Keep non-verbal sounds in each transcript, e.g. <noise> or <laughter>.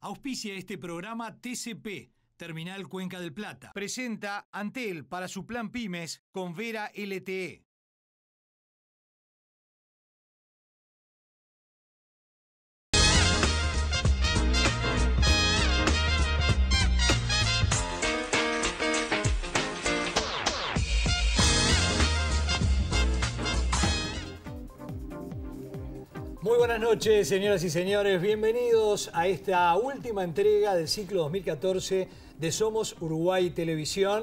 Auspicia este programa TCP, Terminal Cuenca del Plata. Presenta Antel para su plan pymes con Vera LTE. Muy buenas noches, señoras y señores. Bienvenidos a esta última entrega del ciclo 2014 de Somos Uruguay Televisión.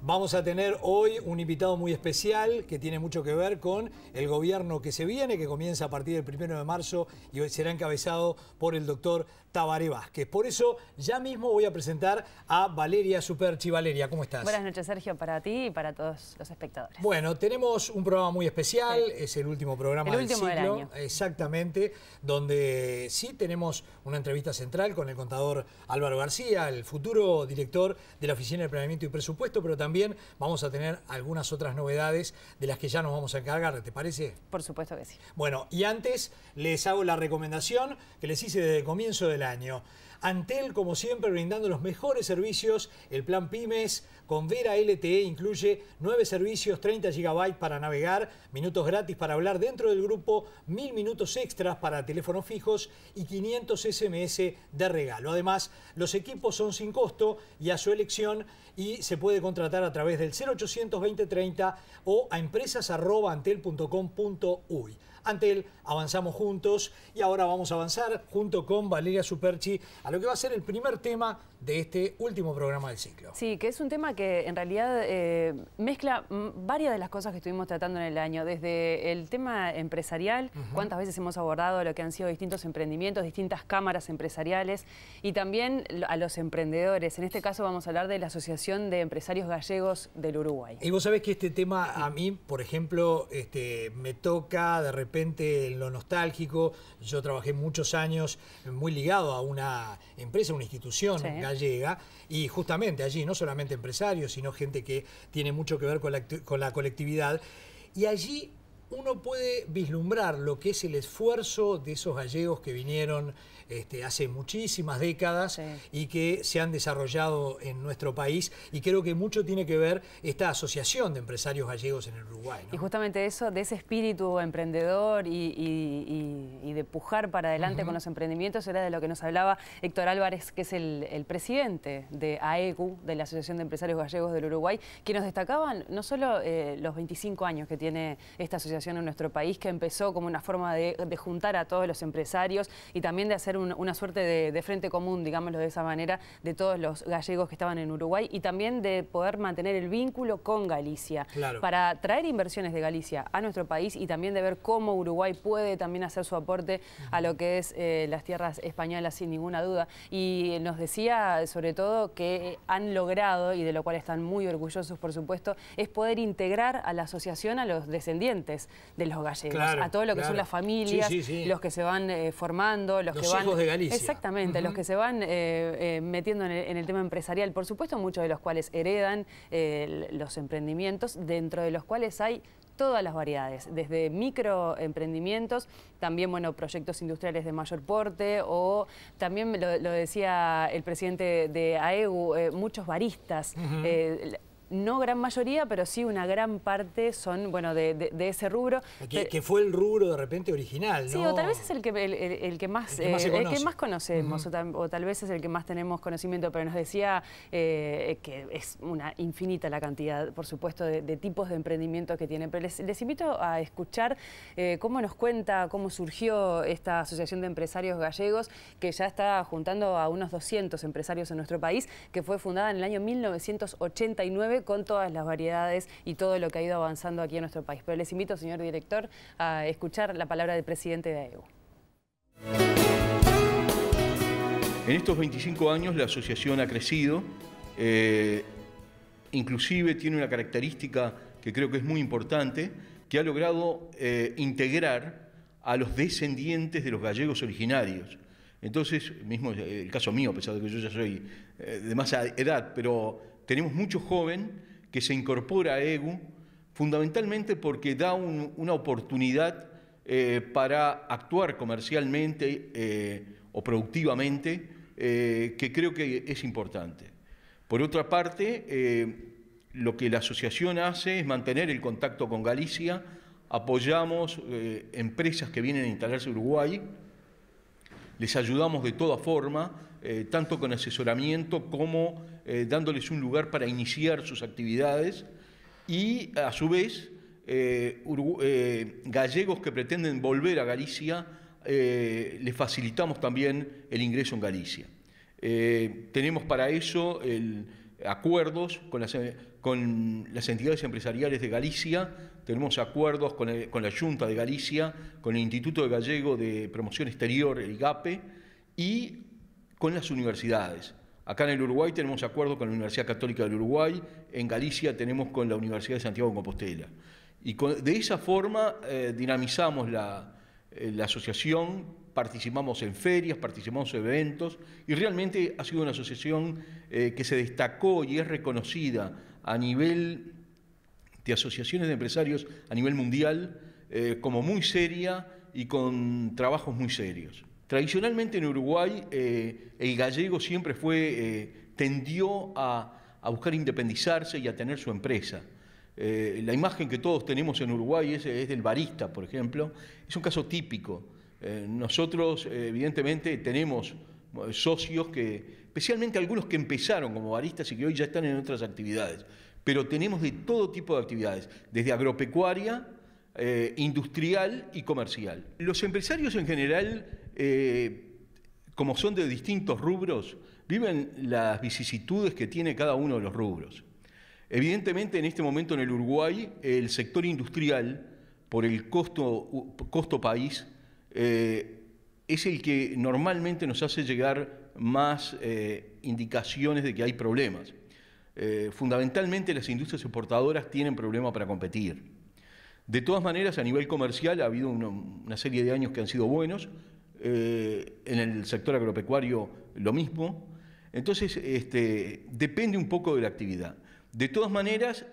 Vamos a tener hoy un invitado muy especial que tiene mucho que ver con el gobierno que se viene, que comienza a partir del primero de marzo y hoy será encabezado por el doctor Tabaré Vázquez. Por eso ya mismo voy a presentar a Valeria Superchi. Valeria, ¿cómo estás? Buenas noches, Sergio, para ti y para todos los espectadores. Bueno, tenemos un programa muy especial, es el último programa el del último ciclo. año. Exactamente, donde sí tenemos una entrevista central con el contador Álvaro García, el futuro director de la Oficina de Planeamiento y Presupuesto, pero también vamos a tener algunas otras novedades de las que ya nos vamos a encargar, ¿te parece? Por supuesto que sí. Bueno, y antes les hago la recomendación que les hice desde el comienzo del año. Antel, como siempre, brindando los mejores servicios. El plan Pymes con Vera LTE incluye nueve servicios, 30 GB para navegar, minutos gratis para hablar dentro del grupo, mil minutos extras para teléfonos fijos y 500 SMS de regalo. Además, los equipos son sin costo y a su elección y se puede contratar a través del 0800 o a empresas.antel.com.uy. Ante él avanzamos juntos y ahora vamos a avanzar junto con Valeria Superchi a lo que va a ser el primer tema de este último programa del ciclo. Sí, que es un tema que en realidad eh, mezcla varias de las cosas que estuvimos tratando en el año, desde el tema empresarial, cuántas veces hemos abordado lo que han sido distintos emprendimientos, distintas cámaras empresariales y también a los emprendedores. En este caso vamos a hablar de la Asociación de Empresarios Gallegos del Uruguay. Y vos sabés que este tema a mí, por ejemplo, este, me toca de repente repente en lo nostálgico. Yo trabajé muchos años muy ligado a una empresa, una institución gallega, y justamente allí, no solamente empresarios, sino gente que tiene mucho que ver con la, con la colectividad. Y allí uno puede vislumbrar lo que es el esfuerzo de esos gallegos que vinieron este, hace muchísimas décadas y que se han desarrollado en nuestro país y creo que mucho tiene que ver esta asociación de empresarios gallegos en el Uruguay. Y justamente eso, de ese espíritu emprendedor y, de pujar para adelante con los emprendimientos era de lo que nos hablaba Héctor Álvarez, que es el, presidente de AEGU, de la Asociación de Empresarios Gallegos del Uruguay, que nos destacaban no solo eh, los 25 años que tiene esta asociación en nuestro país, que empezó como una forma de, de juntar a todos los empresarios y también de hacer una suerte de, frente común, digámoslo de esa manera, de todos los gallegos que estaban en Uruguay y también de poder mantener el vínculo con Galicia para traer inversiones de Galicia a nuestro país y también de ver cómo Uruguay puede también hacer su aporte a lo que es eh, las tierras españolas sin ninguna duda. Y nos decía sobre todo que han logrado, y de lo cual están muy orgullosos por supuesto, es poder integrar a la asociación a los descendientes de los gallegos, a todo lo que son las familias, los que se van eh, formando, los que van Galicia. Exactamente, los que se van eh, eh, metiendo en el, tema empresarial, por supuesto, muchos de los cuales heredan eh, los emprendimientos, dentro de los cuales hay todas las variedades, desde microemprendimientos, también bueno, proyectos industriales de mayor porte o también lo, decía el presidente de AEU, muchos baristas no gran mayoría, pero sí una gran parte son, bueno, de, ese rubro. Que, fue el rubro de repente original, ¿no? Sí, o tal vez es el que, más, que, más, eh, conocemos, o, tal, vez es el que más tenemos conocimiento, pero nos decía eh, que es una infinita la cantidad, por supuesto, de, tipos de emprendimiento que tiene. Pero les, invito a escuchar eh, cómo nos cuenta, cómo surgió esta Asociación de Empresarios Gallegos, que ya está juntando a unos 200 empresarios en nuestro país, que fue fundada en el año 1989 con todas las variedades y todo lo que ha ido avanzando aquí en nuestro país. Pero les invito, señor director, a escuchar la palabra del presidente de AEU. En estos 25 años la asociación ha crecido, eh, inclusive tiene una característica que creo que es muy importante, que ha logrado eh, integrar a los descendientes de los gallegos originarios. Entonces, mismo el caso mío, a pesar de que yo ya soy eh, de más edad, pero tenemos mucho joven que se incorpora a EGU fundamentalmente porque da una oportunidad eh, para actuar comercialmente eh, o productivamente, eh, que creo que es importante. Por otra parte, lo que la asociación hace es mantener el contacto con Galicia, apoyamos empresas que vienen a instalarse en Uruguay, les ayudamos de toda forma, tanto con asesoramiento como eh, dándoles un lugar para iniciar sus actividades y a su vez eh, eh, gallegos que pretenden volver a Galicia, les facilitamos también el ingreso en Galicia. tenemos para eso acuerdos con las, entidades empresariales de Galicia, tenemos acuerdos con, la Junta de Galicia, con el Instituto de Gallego de Promoción Exterior, el IGAPE, y con las universidades. Acá en el Uruguay tenemos acuerdo con la Universidad Católica del Uruguay, en Galicia tenemos con la Universidad de Santiago de Compostela. Y de esa forma eh, dinamizamos eh, la, asociación, participamos en ferias, participamos en eventos y realmente ha sido una asociación eh, que se destacó y es reconocida a nivel de asociaciones de empresarios a nivel mundial como muy seria y con trabajos muy serios. Tradicionalmente en Uruguay eh, el gallego siempre fue, eh, tendió a, buscar independizarse y a tener su empresa. Eh, la imagen que todos tenemos en Uruguay es, del barista, por ejemplo. Es un caso típico. nosotros, evidentemente, tenemos socios que, especialmente algunos que empezaron como baristas y que hoy ya están en otras actividades, pero tenemos de todo tipo de actividades, desde agropecuaria, industrial y comercial. Los empresarios en general eh, como son de distintos rubros, viven las vicisitudes que tiene cada uno de los rubros. Evidentemente, en este momento en el Uruguay, el sector industrial, por el costo, costo país, eh, es el que normalmente nos hace llegar más eh, indicaciones de que hay problemas. fundamentalmente las industrias exportadoras tienen problemas para competir. De todas maneras, a nivel comercial ha habido una serie de años que han sido buenos, eh, en el sector agropecuario lo mismo. Entonces, este, depende un poco de la actividad. De todas maneras,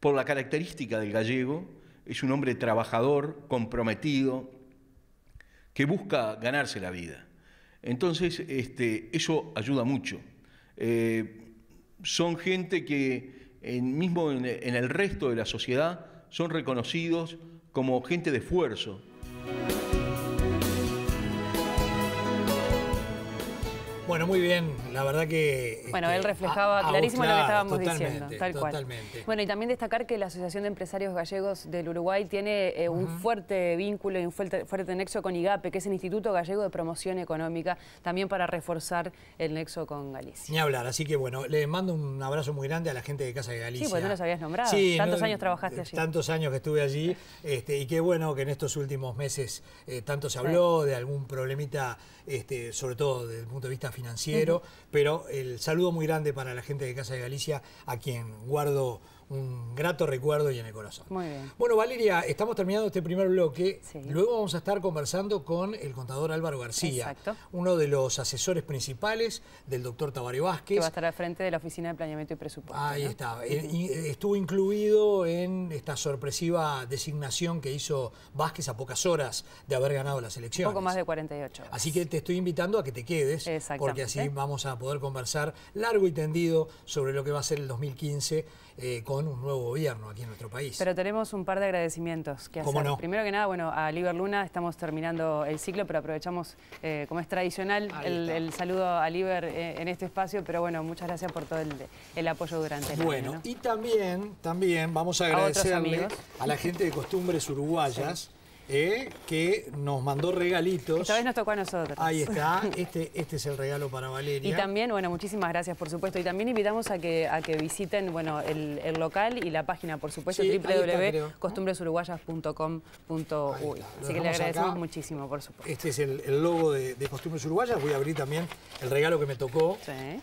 por la característica del gallego, es un hombre trabajador, comprometido, que busca ganarse la vida. Entonces, este, eso ayuda mucho. Eh, son gente que, mismo en, en el resto de la sociedad, son reconocidos como gente de esfuerzo. Bueno, muy bien, la verdad que... Bueno, este, él reflejaba clarísimo lo que estábamos diciendo, tal cual. Totalmente. Bueno, y también destacar que la Asociación de Empresarios Gallegos del Uruguay tiene eh, un fuerte vínculo y un fuerte, nexo con IGAPE, que es el Instituto Gallego de Promoción Económica, también para reforzar el nexo con Galicia. Ni hablar, así que bueno, le mando un abrazo muy grande a la gente de Casa de Galicia. Sí, porque tú los habías nombrado, tantos años trabajaste allí. Tantos años que estuve allí, este, y qué bueno que en estos últimos meses eh, tanto se habló de algún problemita, este, sobre todo desde el punto de vista financiero, pero el saludo muy grande para la gente de Casa de Galicia, a quien guardo un grato recuerdo y en el corazón. Muy bien. Bueno, Valeria, estamos terminando este primer bloque. Luego vamos a estar conversando con el contador Álvaro García, Exacto. uno de los asesores principales del doctor Tabario Vázquez. Que va a estar al frente de la Oficina de Planeamiento y Presupuesto. Ahí está. Eh, eh, estuvo incluido en esta sorpresiva designación que hizo Vázquez a pocas horas de haber ganado las elecciones. Un poco más de 48 horas. Así que te estoy invitando a que te quedes, porque así vamos a poder conversar largo y tendido sobre lo que va a ser el 2015 eh, con un nuevo gobierno aquí en nuestro país. Pero tenemos un par de agradecimientos que hacer. No? Primero que nada, bueno, a Liber Luna estamos terminando el ciclo, pero aprovechamos, eh, como es tradicional, el, saludo a Liber eh, en este espacio, pero bueno, muchas gracias por todo el, apoyo durante el Bueno, año, y también, también vamos a agradecerle a, la gente de Costumbres Uruguayas. Eh, que nos mandó regalitos. Esta vez nos tocó a nosotros. Ahí está, <laughs> este, este es el regalo para Valeria. Y también, bueno, muchísimas gracias, por supuesto. Y también invitamos a que, a que visiten, bueno, el, local y la página, por supuesto, www.costumbresuruguayas.com.uy. Así que le agradecemos muchísimo, por supuesto. Este es el, logo de, Costumbres Uruguayas. Voy a abrir también el regalo que me tocó.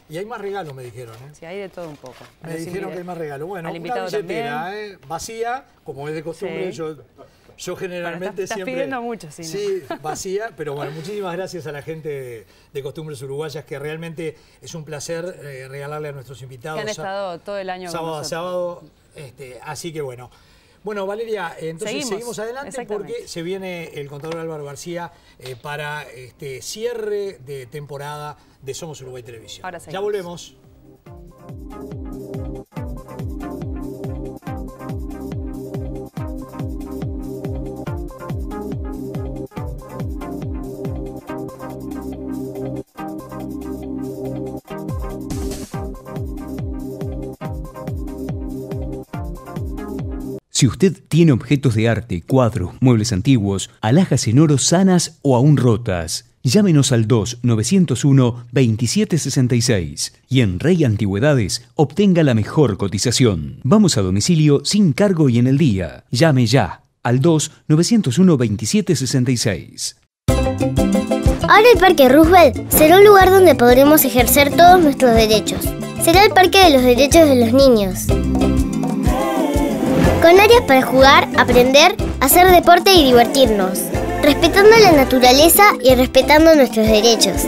Y hay más regalos, me dijeron. ¿eh? Sí, hay de todo un poco. Me dijeron que hay más regalos. Bueno, una billetera eh, vacía, como es de costumbre, yo generalmente siempre... Estás pidiendo mucho, sí. Sí, vacía, pero bueno, muchísimas gracias a la gente de, Costumbres Uruguayas, que realmente es un placer eh, regalarle a nuestros invitados. Que han estado todo el año Sábado a sábado, este, así que bueno. Bueno, Valeria, entonces seguimos, adelante porque se viene el contador Álvaro García eh, para este cierre de temporada de Somos Uruguay Televisión. Ahora ya volvemos. Si usted tiene objetos de arte, cuadros, muebles antiguos, alhajas en oro sanas o aún rotas, llámenos al 2-901-2766 y en Rey Antigüedades obtenga la mejor cotización. Vamos a domicilio sin cargo y en el día. Llame ya al 2-901-2766. Ahora el Parque Roosevelt será un lugar donde podremos ejercer todos nuestros derechos. Será el Parque de los Derechos de los Niños. Con áreas para jugar, aprender, hacer deporte y divertirnos, respetando la naturaleza y respetando nuestros derechos.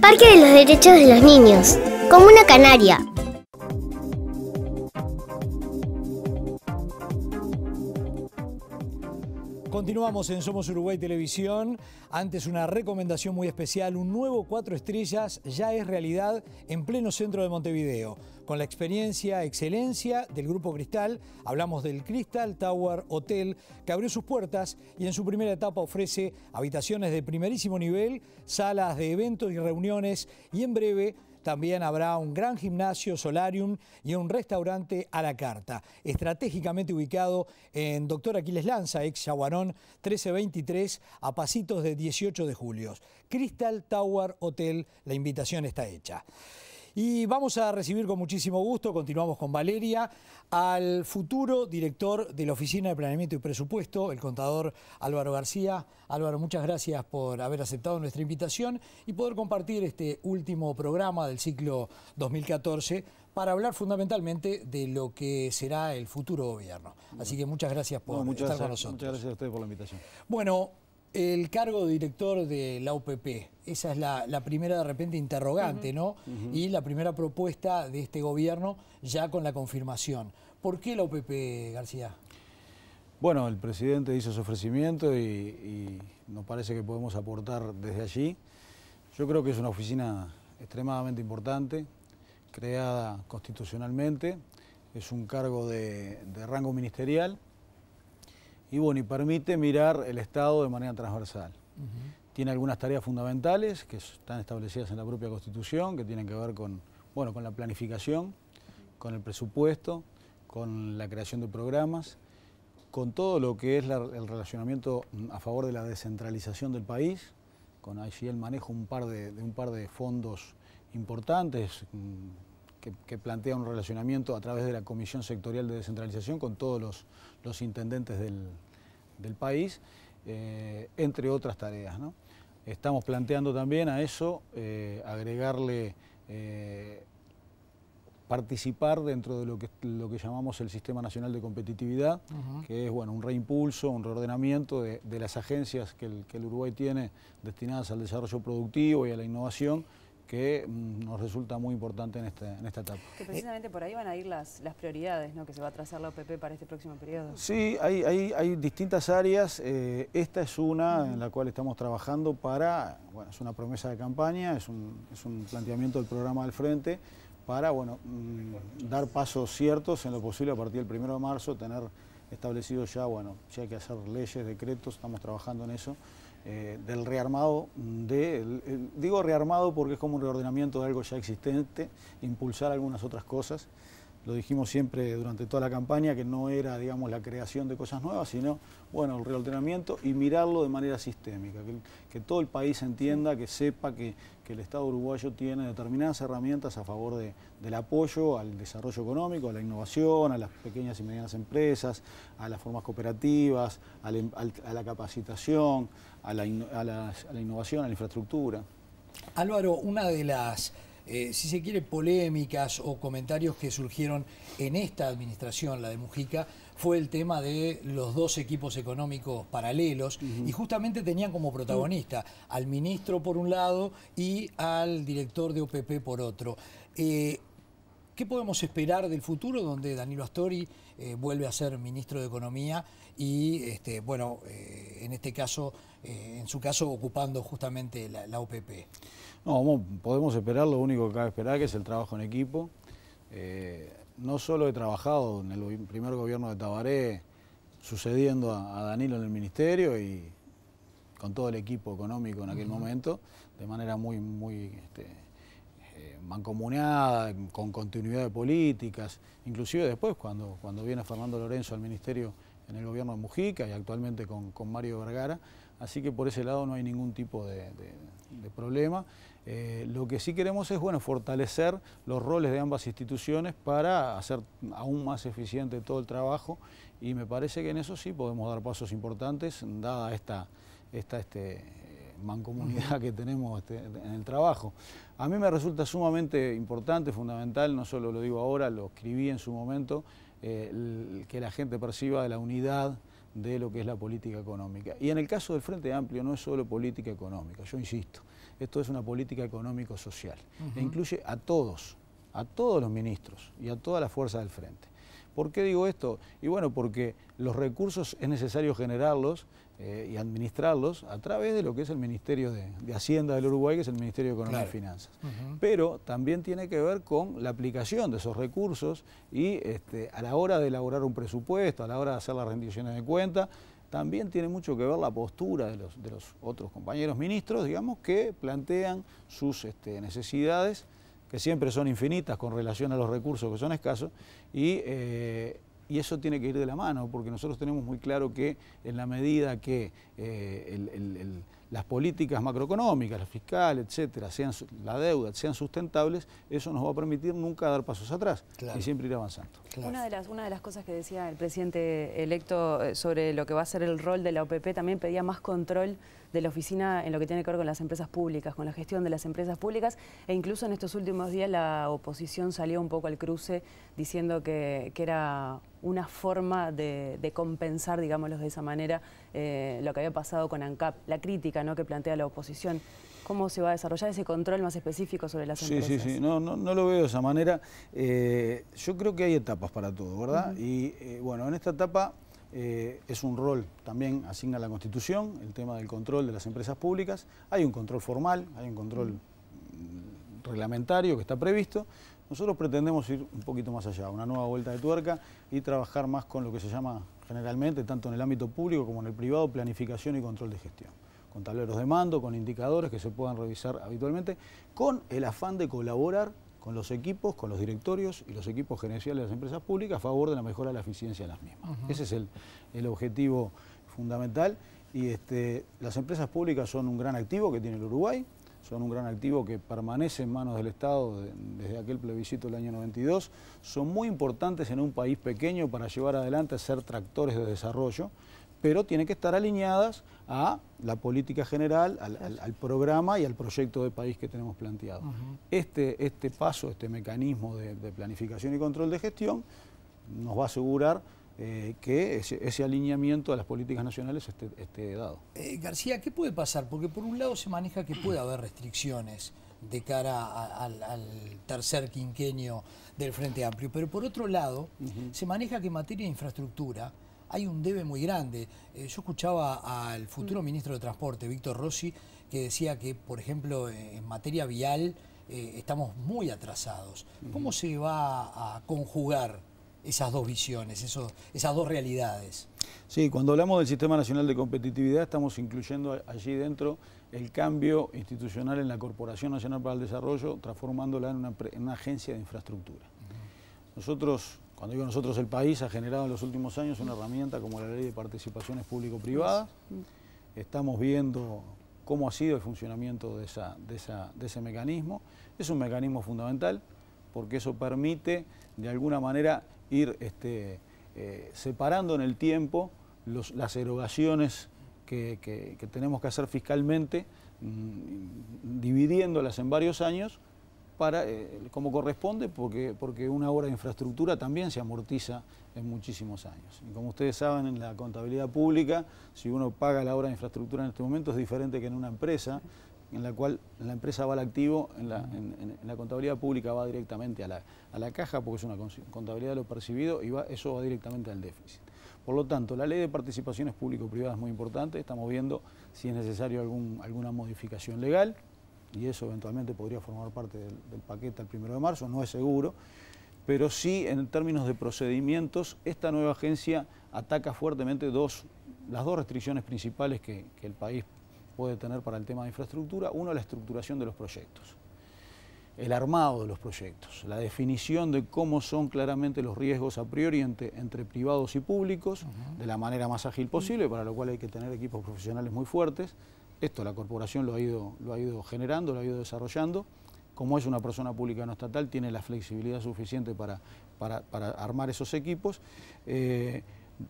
Parque de los Derechos de los Niños, Comuna Canaria, Continuamos en Somos Uruguay Televisión. Antes una recomendación muy especial, un nuevo cuatro estrellas ya es realidad en pleno centro de Montevideo con la experiencia excelencia del Grupo Cristal. Hablamos del Crystal Tower Hotel, que abrió sus puertas y en su primera etapa ofrece habitaciones de primerísimo nivel, salas de eventos y reuniones y en breve también habrá un gran gimnasio, solarium y un restaurante a la carta, estratégicamente ubicado en Doctor Aquiles Lanza, ex Yaguarón 1323, a pasitos de 18 de julio. Crystal Tower Hotel, la invitación está hecha. Y vamos a recibir con muchísimo gusto, continuamos con Valeria, al futuro director de la Oficina de Planeamiento y Presupuesto, el contador Álvaro García. Álvaro, muchas gracias por haber aceptado nuestra invitación y poder compartir este último programa del ciclo 2014 para hablar fundamentalmente de lo que será el futuro gobierno. Así que muchas gracias por estar con nosotros. Muchas gracias a ustedes por la invitación. Bueno, el cargo de director de la UPP, esa es la, primera de repente interrogante, ¿no? Y la primera propuesta de este gobierno ya con la confirmación. ¿Por qué la UPP, García? Bueno, el presidente hizo su ofrecimiento y, nos parece que podemos aportar desde allí. Yo creo que es una oficina extremadamente importante, creada constitucionalmente, es un cargo de rango ministerial y bueno, y permite mirar el Estado de manera transversal. Tiene algunas tareas fundamentales que están establecidas en la propia Constitución, que tienen que ver con, bueno, con la planificación, con el presupuesto, con la creación de programas, con todo lo que es el relacionamiento a favor de la descentralización del país, con allí el manejo un par de un par de fondos importantes, mm, que, plantea un relacionamiento a través de la Comisión Sectorial de Descentralización con todos los, intendentes del, país, eh, entre otras tareas. Estamos planteando también a eso eh, agregarle eh, participar dentro de lo que, lo que llamamos el Sistema Nacional de Competitividad, que es un reimpulso, un reordenamiento de, las agencias que el Uruguay tiene destinadas al desarrollo productivo y a la innovación, que mm, nos resulta muy importante este, en, esta etapa. Que precisamente por ahí van a ir las, prioridades que se va a trazar la OPP para este próximo periodo. Sí, hay, distintas áreas. Eh, esta es una en la cual estamos trabajando para, bueno, es una promesa de campaña, es un, planteamiento del programa del Frente para, bueno, mm, dar pasos ciertos en lo posible a partir del 1 de marzo, tener establecido ya, bueno, si hay que hacer leyes, decretos, estamos trabajando en eso. Eh, del rearmado de, digo rearmado porque es como un reordenamiento de algo ya existente, impulsar algunas otras cosas lo dijimos siempre durante toda la campaña, que no era, digamos, la creación de cosas nuevas, sino, bueno, el reordenamiento y mirarlo de manera sistémica, que, todo el país entienda, que sepa que, el Estado uruguayo tiene determinadas herramientas a favor de, del apoyo al desarrollo económico, a la innovación, a las pequeñas y medianas empresas, a las formas cooperativas, em, a la, capacitación, a, la, a la innovación, a la infraestructura. Álvaro, una de las eh, si se quiere, polémicas o comentarios que surgieron en esta administración, la de Mujica, fue el tema de los dos equipos económicos paralelos y justamente tenían como protagonista al ministro por un lado y al director de OPP por otro. Eh, ¿Qué podemos esperar del futuro donde Danilo Astori eh, vuelve a ser ministro de Economía y, este, bueno, eh, en este caso, eh, en su caso, ocupando justamente la, la OPP? No, podemos esperar, lo único que cabe esperar que es el trabajo en equipo. no solo he trabajado en el primer gobierno de Tabaré sucediendo a, Danilo en el ministerio y con todo el equipo económico en aquel momento, de manera muy, muy este, mancomunada, con continuidad de políticas, inclusive después cuando, cuando viene Fernando Lorenzo al Ministerio en el gobierno de Mujica y actualmente con, Mario Vergara, así que por ese lado no hay ningún tipo de, problema. Eh, lo que sí queremos es bueno, fortalecer los roles de ambas instituciones para hacer aún más eficiente todo el trabajo y me parece que en eso sí podemos dar pasos importantes, dada esta, esta este, mancomunidad <laughs> que tenemos este, en el trabajo. A mí me resulta sumamente importante, fundamental, no solo lo digo ahora, lo escribí en su momento, eh, que la gente perciba la unidad de lo que es la política económica. Y en el caso del Frente Amplio no es solo política económica, yo insisto, esto es una política económico-social, e incluye a todos, a todos los ministros y a toda la fuerza del Frente. ¿Por qué digo esto? Y bueno, porque los recursos es necesario generarlos eh, y administrarlos a través de lo que es el Ministerio de, Hacienda del Uruguay, que es el Ministerio de Economía y Finanzas. Pero también tiene que ver con la aplicación de esos recursos y este, a la hora de elaborar un presupuesto, a la hora de hacer las rendiciones de cuenta, también tiene mucho que ver la postura de los, de los otros compañeros ministros, digamos, que plantean sus este, necesidades, que siempre son infinitas con relación a los recursos que son escasos, y eh, y eso tiene que ir de la mano, porque nosotros tenemos muy claro que en la medida que eh, las políticas macroeconómicas, la fiscal, etcétera, sean la deuda, sean sustentables, eso nos va a permitir nunca dar pasos atrás y siempre ir avanzando. Una, de las, una de las cosas que decía el presidente electo eh, sobre lo que va a ser el rol de la OPP también pedía más control de la oficina en lo que tiene que ver con las empresas públicas, con la gestión de las empresas públicas, e incluso en estos últimos días la oposición salió un poco al cruce diciendo que, era una forma de, compensar, digámoslo de esa manera, eh, lo que había pasado con ANCAP, la crítica ¿no? que plantea la oposición. ¿Cómo se va a desarrollar ese control más específico sobre las empresas? Sí, sí, sí, no, no, no, lo veo de esa manera. Eh, yo creo que hay etapas para todo, ¿verdad? Y eh, bueno, en esta etapa eh, es un rol también asigna la Constitución, el tema del control de las empresas públicas. Hay un control formal, hay un control mm, reglamentario que está previsto. Nosotros pretendemos ir un poquito más allá, una nueva vuelta de tuerca y trabajar más con lo que se llama generalmente, tanto en el ámbito público como en el privado, planificación y control de gestión. Con tableros de mando, con indicadores que se puedan revisar habitualmente, con el afán de colaborar con los equipos, con los directorios y los equipos gerenciales de las empresas públicas a favor de la mejora de la eficiencia de las mismas. Ese es el, objetivo fundamental. Y este, las empresas públicas son un gran activo que tiene el Uruguay, son un gran activo que permanece en manos del Estado desde aquel plebiscito del año 92, son muy importantes en un país pequeño para llevar adelante, ser tractores de desarrollo pero tienen que estar alineadas a la política general, al, programa y al proyecto de país que tenemos planteado. este, este paso, este mecanismo de, planificación y control de gestión nos va a asegurar eh, que ese, alineamiento a las políticas nacionales esté, dado. Eh, García, ¿qué puede pasar? Porque por un lado se maneja que puede haber restricciones de cara al, tercer quinquenio del Frente Amplio. Pero por otro lado, se maneja que en materia de infraestructura hay un debe muy grande. Eh, yo escuchaba al futuro mm. ministro de Transporte, Víctor Rossi, que decía que, por ejemplo, en materia vial eh, estamos muy atrasados. ¿Cómo se va a conjugar esas dos visiones, esos, esas dos realidades? Sí, cuando hablamos del Sistema Nacional de Competitividad estamos incluyendo allí dentro el cambio institucional en la Corporación Nacional para el Desarrollo, transformándola en una, en una agencia de infraestructura. Nosotros cuando digo nosotros, el país ha generado en los últimos años una herramienta como la ley de participaciones público-privadas. Mm. Estamos viendo cómo ha sido el funcionamiento de, ese mecanismo. Es un mecanismo fundamental porque eso permite, de alguna manera, ir este, eh, separando en el tiempo las erogaciones que, tenemos que hacer fiscalmente, mm, dividiéndolas en varios años eh, como corresponde, porque, porque una obra de infraestructura también se amortiza en muchísimos años. Y como ustedes saben, en la contabilidad pública, si uno paga la obra de infraestructura en este momento, es diferente que en una empresa, en la cual la empresa va al activo, en la, contabilidad pública va directamente a la, caja, porque es una contabilidad de lo percibido, y eso va directamente al déficit. Por lo tanto, la ley de participaciones público-privadas es muy importante, estamos viendo si es necesario algún, alguna modificación legal y eso eventualmente podría formar parte del, paquete el primero de marzo, no es seguro, pero sí en términos de procedimientos, esta nueva agencia ataca fuertemente dos, las dos restricciones principales que, el país puede tener para el tema de infraestructura. Uno, la estructuración de los proyectos, el armado de los proyectos, la definición de cómo son claramente los riesgos a priori entre, privados y públicos, de la manera más ágil posible, para lo cual hay que tener equipos profesionales muy fuertes esto la corporación lo ha ido, generando, lo ha ido desarrollando. Como es una persona pública no estatal, tiene la flexibilidad suficiente para, armar esos equipos. Eh,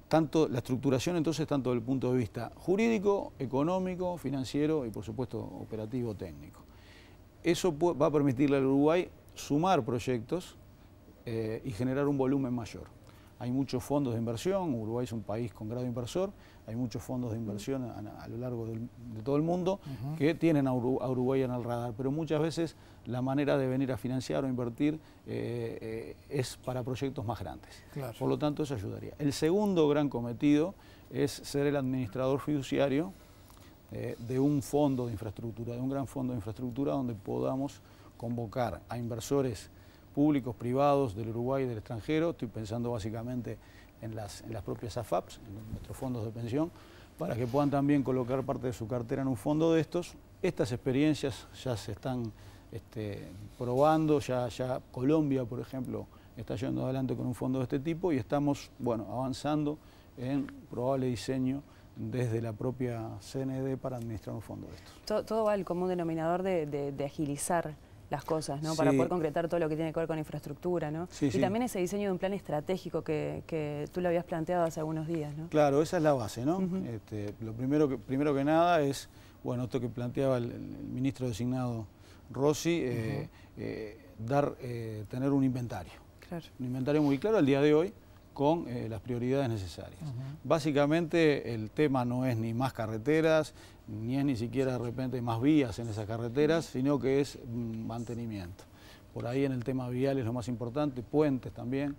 tanto la estructuración entonces tanto desde el punto de vista jurídico, económico, financiero y por supuesto operativo técnico. Eso va a permitirle al Uruguay sumar proyectos eh, y generar un volumen mayor. Hay muchos fondos de inversión, Uruguay es un país con grado inversor, hay muchos fondos de inversión a, lo largo de todo el mundo que tienen a, Uruguay en el radar, pero muchas veces la manera de venir a financiar o invertir eh, eh, es para proyectos más grandes. Por lo tanto, eso ayudaría. El segundo gran cometido es ser el administrador fiduciario eh, de un fondo de infraestructura, de un gran fondo de infraestructura donde podamos convocar a inversores públicos, privados del Uruguay y del extranjero, estoy pensando básicamente en las, propias AFAPs, en nuestros fondos de pensión, para que puedan también colocar parte de su cartera en un fondo de estos. Estas experiencias ya se están este, probando, ya, Colombia, por ejemplo, está yendo adelante con un fondo de este tipo y estamos bueno, avanzando en probable diseño desde la propia CND para administrar un fondo de estos. Todo, va al común denominador de agilizar las cosas, ¿no? Para poder concretar todo lo que tiene que ver con infraestructura, ¿no? y también ese diseño de un plan estratégico que, que, tú lo habías planteado hace algunos días, ¿no? Claro, esa es la base, ¿no? este, lo primero que, primero que nada es, bueno, esto que planteaba el, ministro designado Rossi, eh, eh, dar, eh, tener un inventario. Claro. Un inventario muy claro al día de hoy con eh, las prioridades necesarias. Básicamente el tema no es ni más carreteras, ni es ni siquiera de repente más vías en esas carreteras, sino que es mm, mantenimiento. Por ahí en el tema vial es lo más importante, puentes también,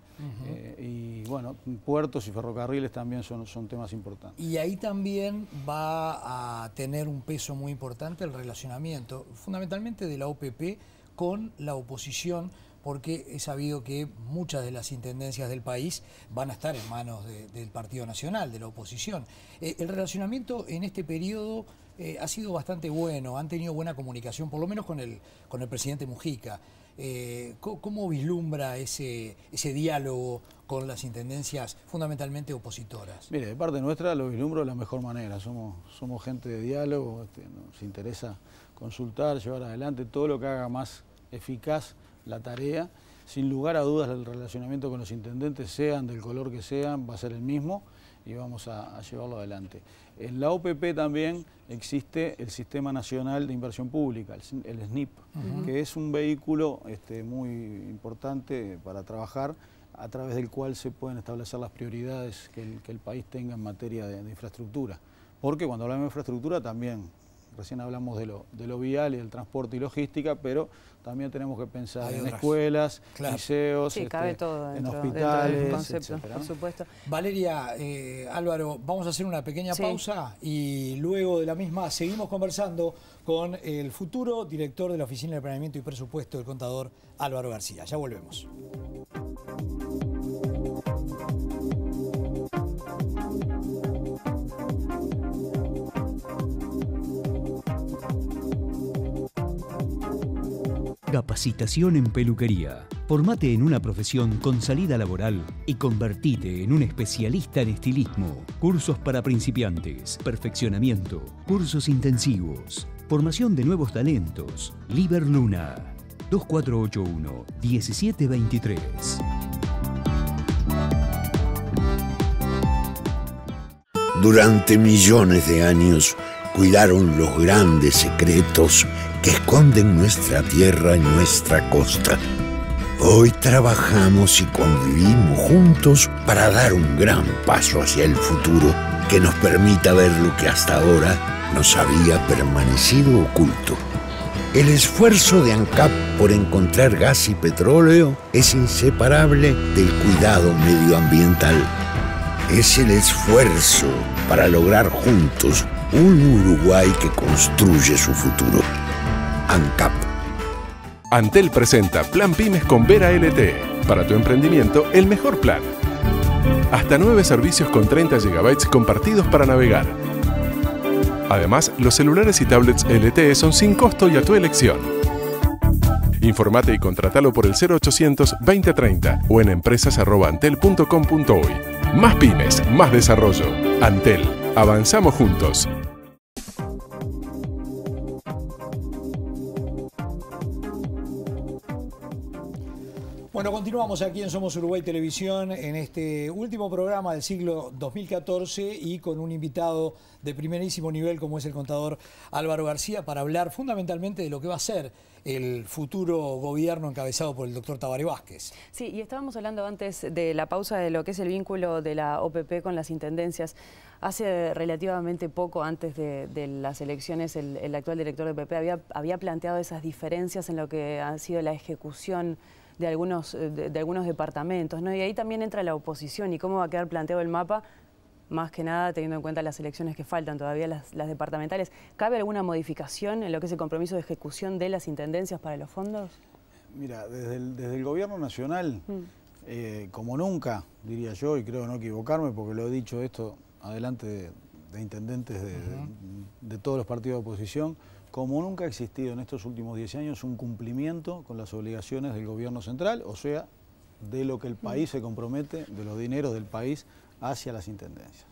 eh, y bueno, puertos y ferrocarriles también son, son temas importantes. Y ahí también va a tener un peso muy importante el relacionamiento, fundamentalmente de la OPP con la oposición, porque he sabido que muchas de las intendencias del país van a estar en manos del Partido Nacional, de la oposición. Eh, el relacionamiento en este periodo eh, ha sido bastante bueno, han tenido buena comunicación, por lo menos con el, con el presidente Mujica. Eh, ¿cómo, vislumbra ese, diálogo con las intendencias fundamentalmente opositoras? Mire, de parte nuestra lo vislumbro de la mejor manera, somos, somos gente de diálogo, este, nos interesa consultar, llevar adelante todo lo que haga más eficaz la tarea. Sin lugar a dudas el relacionamiento con los intendentes, sean del color que sean, va a ser el mismo y vamos a, llevarlo adelante. En la OPP también existe el Sistema Nacional de Inversión Pública, el, SNIP, que es un vehículo este, muy importante para trabajar a través del cual se pueden establecer las prioridades que el, país tenga en materia de, de infraestructura. Porque cuando hablamos de infraestructura también Recién hablamos de lo, de lo vial y del transporte y logística, pero también tenemos que pensar en escuelas, liceos, este, en hospitales, dentro concepto, supuesto. Valeria, eh, Álvaro, vamos a hacer una pequeña pausa y luego de la misma seguimos conversando con el futuro director de la Oficina de Planeamiento y Presupuesto, del contador Álvaro García. Ya volvemos. Capacitación en peluquería. Formate en una profesión con salida laboral y convertite en un especialista en estilismo. Cursos para principiantes, perfeccionamiento, cursos intensivos, formación de nuevos talentos. Liber Luna 2481 1723. Durante millones de años cuidaron los grandes secretos que esconden nuestra tierra y nuestra costa. Hoy trabajamos y convivimos juntos para dar un gran paso hacia el futuro que nos permita ver lo que hasta ahora nos había permanecido oculto. El esfuerzo de ANCAP por encontrar gas y petróleo es inseparable del cuidado medioambiental. Es el esfuerzo para lograr juntos un Uruguay que construye su futuro. Antel presenta Plan Pymes con Vera LTE. Para tu emprendimiento, el mejor plan. Hasta nueve servicios con 30 GB compartidos para navegar. Además, los celulares y tablets LTE son sin costo y a tu elección. Informate y contratalo por el 0800 2030 o en empresas.antel.com.uy. Más pymes, más desarrollo. Antel. Avanzamos juntos. Continuamos aquí en Somos Uruguay Televisión en este último programa del siglo 2014 y con un invitado de primerísimo nivel como es el contador Álvaro García para hablar fundamentalmente de lo que va a ser el futuro gobierno encabezado por el doctor Tabaré Vázquez. Sí, y estábamos hablando antes de la pausa de lo que es el vínculo de la OPP con las intendencias. Hace relativamente poco, antes de, las elecciones, el, actual director de OPP había planteado esas diferencias en lo que ha sido la ejecución de algunos, eh, de, algunos departamentos. ¿no? Y ahí también entra la oposición y cómo va a quedar planteado el mapa más que nada teniendo en cuenta las elecciones que faltan todavía, las, departamentales. ¿Cabe alguna modificación en lo que es el compromiso de ejecución de las intendencias para los fondos? Mira, desde el, Gobierno Nacional, mm. eh, como nunca, diría yo, y creo no equivocarme porque lo he dicho esto adelante de, intendentes de, todos los partidos de oposición, como nunca ha existido en estos últimos 10 años un cumplimiento con las obligaciones del gobierno central, o sea, de lo que el mm. país se compromete, de los dineros del país hacia las intendencias.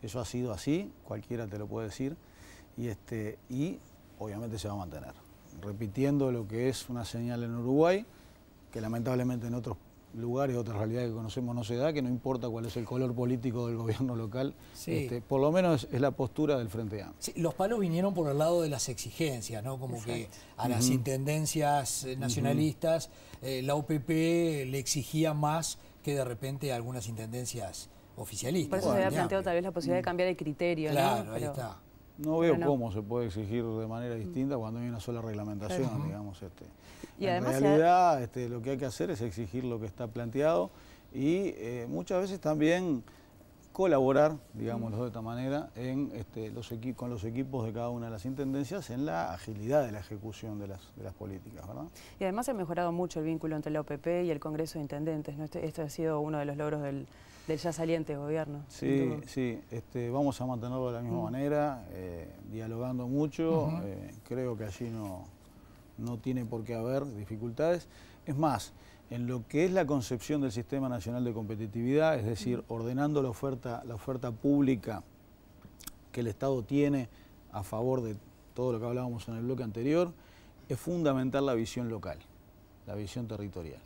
Eso ha sido así, cualquiera te lo puede decir, y, este, y obviamente se va a mantener. Repitiendo lo que es una señal en Uruguay, que lamentablemente en otros lugares, otra realidad que conocemos no se da, que no importa cuál es el color político del gobierno local, este, por lo menos es, la postura del Frente Amplio. los palos vinieron por el lado de las exigencias, ¿no? Como que a las intendencias eh, nacionalistas eh, la UPP le exigía más que de repente algunas intendencias oficialistas. Por eso se había planteado tal vez la posibilidad de cambiar el criterio, claro, ahí está. No veo cómo se puede exigir de manera distinta cuando hay una sola reglamentación, digamos. Este. Y en realidad, este, lo que hay que hacer es exigir lo que está planteado y eh, muchas veces también colaborar, digámoslo de esta manera, en, este, los con los equipos de cada una de las intendencias en la agilidad de la ejecución de las, de las políticas. Y además se ha mejorado mucho el vínculo entre la OPP y el Congreso de Intendentes. ¿no? Este, este ha sido uno de los logros del, del ya saliente gobierno. Sí, sí, este, vamos a mantenerlo de la misma manera, eh, dialogando mucho, eh, creo que allí no, no tiene por qué haber dificultades. Es más, en lo que es la concepción del Sistema Nacional de Competitividad, es decir, ordenando la oferta, la oferta pública que el Estado tiene a favor de todo lo que hablábamos en el bloque anterior, es fundamental la visión local, la visión territorial.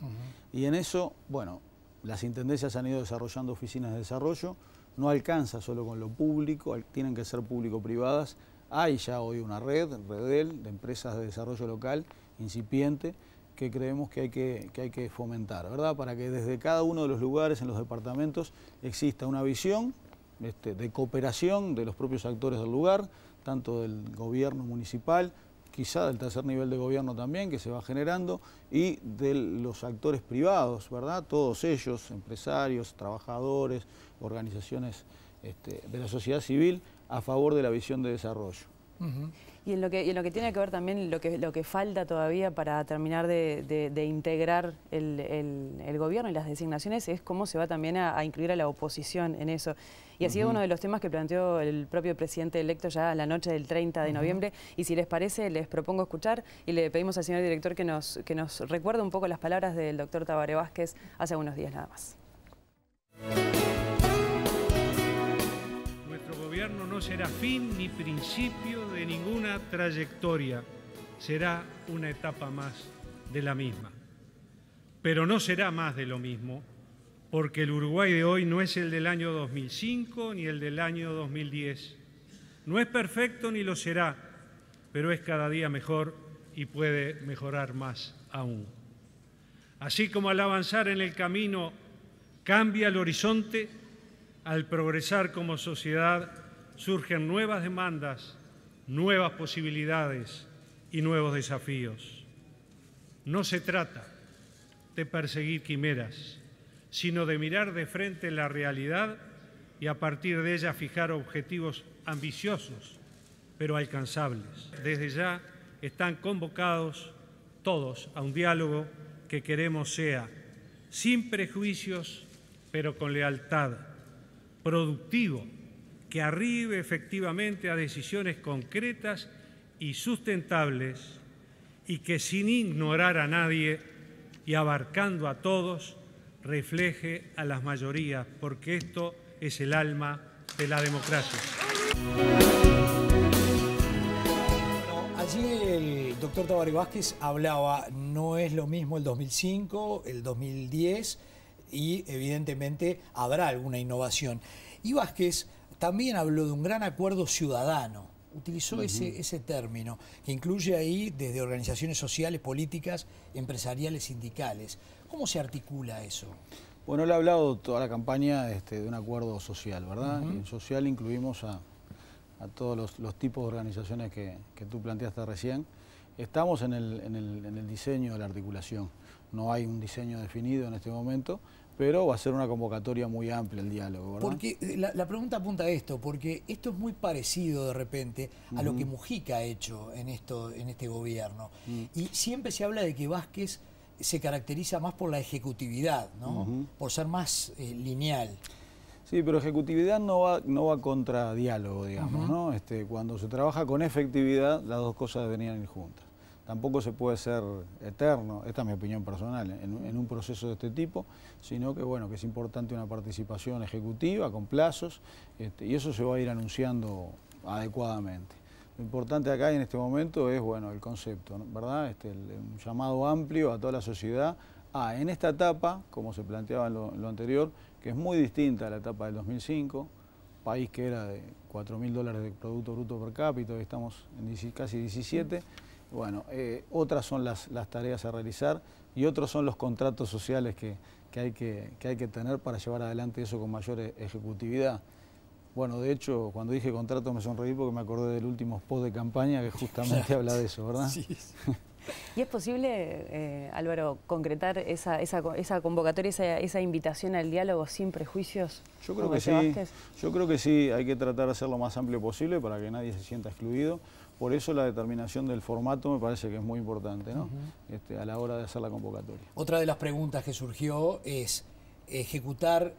Y en eso, bueno, las intendencias han ido desarrollando oficinas de desarrollo, no alcanza solo con lo público, tienen que ser público-privadas. Hay ya hoy una red, Redel, de empresas de desarrollo local incipiente, que creemos que hay que, fomentar, ¿verdad? Para que desde cada uno de los lugares, en los departamentos, exista una visión este, de cooperación de los propios actores del lugar, tanto del gobierno municipal quizá del tercer nivel de gobierno también que se va generando y de los actores privados, ¿verdad? Todos ellos, empresarios, trabajadores, organizaciones este, de la sociedad civil, a favor de la visión de desarrollo. Y en lo que, lo que tiene que ver también lo que, lo que falta todavía para terminar de, integrar el, gobierno y las designaciones es cómo se va también a, incluir a la oposición en eso. Y ha sido uno de los temas que planteó el propio presidente electo ya la noche del 30 de noviembre. Y si les parece, les propongo escuchar y le pedimos al señor director que nos, que nos recuerde un poco las palabras del doctor tabare Vázquez hace unos días nada más no será fin ni principio de ninguna trayectoria, será una etapa más de la misma. Pero no será más de lo mismo, porque el Uruguay de hoy no es el del año 2005 ni el del año 2010. No es perfecto ni lo será, pero es cada día mejor y puede mejorar más aún. Así como al avanzar en el camino cambia el horizonte, al progresar como sociedad surgen nuevas demandas, nuevas posibilidades y nuevos desafíos. No se trata de perseguir quimeras, sino de mirar de frente la realidad y a partir de ella fijar objetivos ambiciosos, pero alcanzables. Desde ya están convocados todos a un diálogo que queremos sea sin prejuicios, pero con lealtad, productivo que arribe efectivamente a decisiones concretas y sustentables y que sin ignorar a nadie y abarcando a todos, refleje a las mayorías, porque esto es el alma de la democracia. Bueno, allí el doctor Tabaré Vázquez hablaba, no es lo mismo el 2005, el 2010, y evidentemente habrá alguna innovación. Y Vázquez también habló de un gran acuerdo ciudadano. Utilizó ese, término, que incluye ahí desde organizaciones sociales, políticas, empresariales, sindicales. ¿Cómo se articula eso? Bueno, él ha hablado toda la campaña este, de un acuerdo social, ¿verdad? en social incluimos a, todos los, tipos de organizaciones que, tú planteaste recién. Estamos en el diseño de la articulación. No hay un diseño definido en este momento, pero va a ser una convocatoria muy amplia el diálogo. ¿verdad? Porque eh, la, pregunta apunta a esto, porque esto es muy parecido de repente a lo que Mujica ha hecho en, esto, en este gobierno. Mm. Y siempre se habla de que Vázquez se caracteriza más por la ejecutividad, ¿no? por ser más eh, lineal. Sí, pero ejecutividad no va, no va contra diálogo, digamos. ¿no? Este, cuando se trabaja con efectividad, las dos cosas venían ir juntas tampoco se puede ser eterno, esta es mi opinión personal, en, un proceso de este tipo, sino que bueno, que es importante una participación ejecutiva con plazos este, y eso se va a ir anunciando adecuadamente. Lo importante acá y en este momento es bueno el concepto, ¿verdad? Este, el, un llamado amplio a toda la sociedad a, ah, en esta etapa, como se planteaba en lo, anterior, que es muy distinta a la etapa del 2005, país que era de 4.000 dólares de Producto Bruto per cápita, y estamos en casi 17, bueno, eh, otras son las, las, tareas a realizar y otros son los contratos sociales que, hay que, tener para llevar adelante eso con mayor e, ejecutividad. Bueno, de hecho, cuando dije contrato me sonreí porque me acordé del último post de campaña que justamente <laughs> habla de eso, ¿verdad? Sí. <laughs> ¿Y es posible, eh, Álvaro, concretar esa, esa, esa convocatoria, esa, invitación al diálogo sin prejuicios? Yo creo que sí. Yo creo que sí, hay que tratar de hacer lo más amplio posible para que nadie se sienta excluido. Por eso la determinación del formato me parece que es muy importante ¿no? Este, a la hora de hacer la convocatoria. Otra de las preguntas que surgió es ejecutar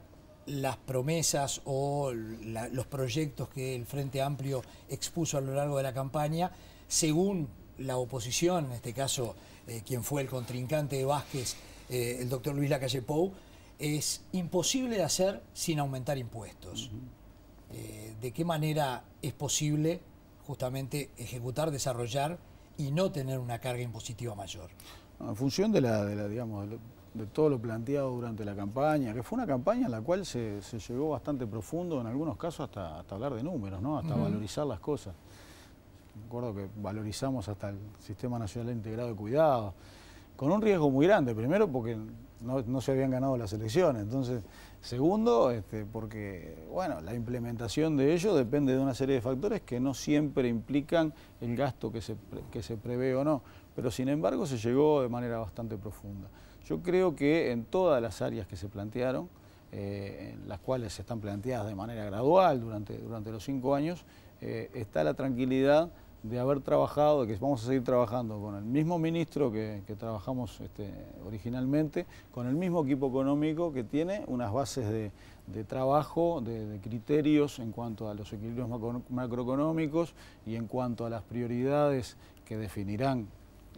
las promesas o los proyectos que el Frente Amplio expuso a lo largo de la campaña, según la oposición, en este caso eh, quien fue el contrincante de Vázquez, eh, el doctor Luis Lacalle Pou, es imposible de hacer sin aumentar impuestos. Eh, ¿De qué manera es posible justamente ejecutar, desarrollar y no tener una carga impositiva mayor. En función de la, la digamos, de, todo lo planteado durante la campaña, que fue una campaña en la cual se, se llegó bastante profundo, en algunos casos hasta, hasta hablar de números, ¿no? hasta valorizar las cosas. Me acuerdo que valorizamos hasta el Sistema Nacional Integrado de Cuidado, con un riesgo muy grande, primero porque no, no se habían ganado las elecciones, entonces Segundo, este, porque bueno, la implementación de ello depende de una serie de factores que no siempre implican el gasto que se, que se prevé o no, pero sin embargo se llegó de manera bastante profunda. Yo creo que en todas las áreas que se plantearon, eh, las cuales se están planteadas de manera gradual durante, durante los cinco años, eh, está la tranquilidad de haber trabajado, de que vamos a seguir trabajando con el mismo ministro que, trabajamos este, originalmente, con el mismo equipo económico que tiene unas bases de, trabajo, de, criterios en cuanto a los equilibrios macroeconómicos y en cuanto a las prioridades que definirán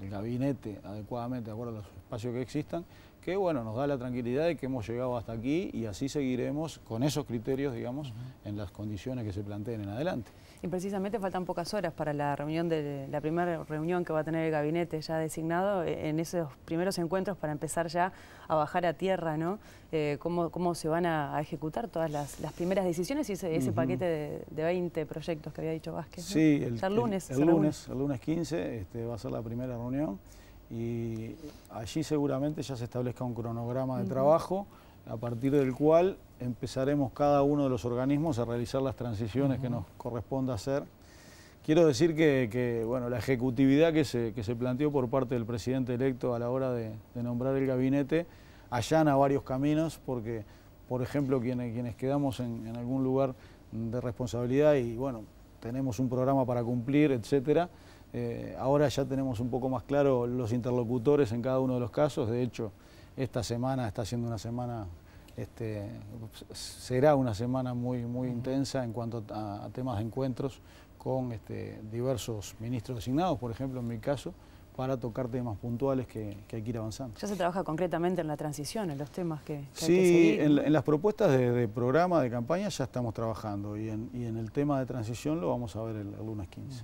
el gabinete adecuadamente de acuerdo a los espacios que existan, que bueno, nos da la tranquilidad de que hemos llegado hasta aquí y así seguiremos con esos criterios, digamos, en las condiciones que se planteen en adelante. Y precisamente faltan pocas horas para la reunión de la primera reunión que va a tener el gabinete ya designado, e, en esos primeros encuentros para empezar ya a bajar a tierra, ¿no? Eh, cómo, se van a, ejecutar todas las, las, primeras decisiones y ese, paquete de, 20 proyectos que había dicho Vázquez. Sí, el, lunes, el, lunes, el lunes 15 este, va a ser la primera reunión y allí seguramente ya se establezca un cronograma de trabajo a partir del cual empezaremos cada uno de los organismos a realizar las transiciones que nos corresponda hacer. Quiero decir que, bueno, la ejecutividad que se, que se, planteó por parte del presidente electo a la hora de, nombrar el gabinete allana varios caminos porque, por ejemplo, quienes, quedamos en, algún lugar de responsabilidad y bueno, tenemos un programa para cumplir, etcétera, eh, ahora ya tenemos un poco más claro los interlocutores en cada uno de los casos. De hecho, esta semana está siendo una semana, este, será una semana muy, muy intensa en cuanto a, temas de encuentros con este, diversos ministros designados, por ejemplo, en mi caso, para tocar temas puntuales que, hay que ir avanzando. Ya se trabaja concretamente en la transición, en los temas que... sí, En, en, las propuestas de, programa, de campaña, ya estamos trabajando y en, el tema de transición lo vamos a ver el, lunes 15.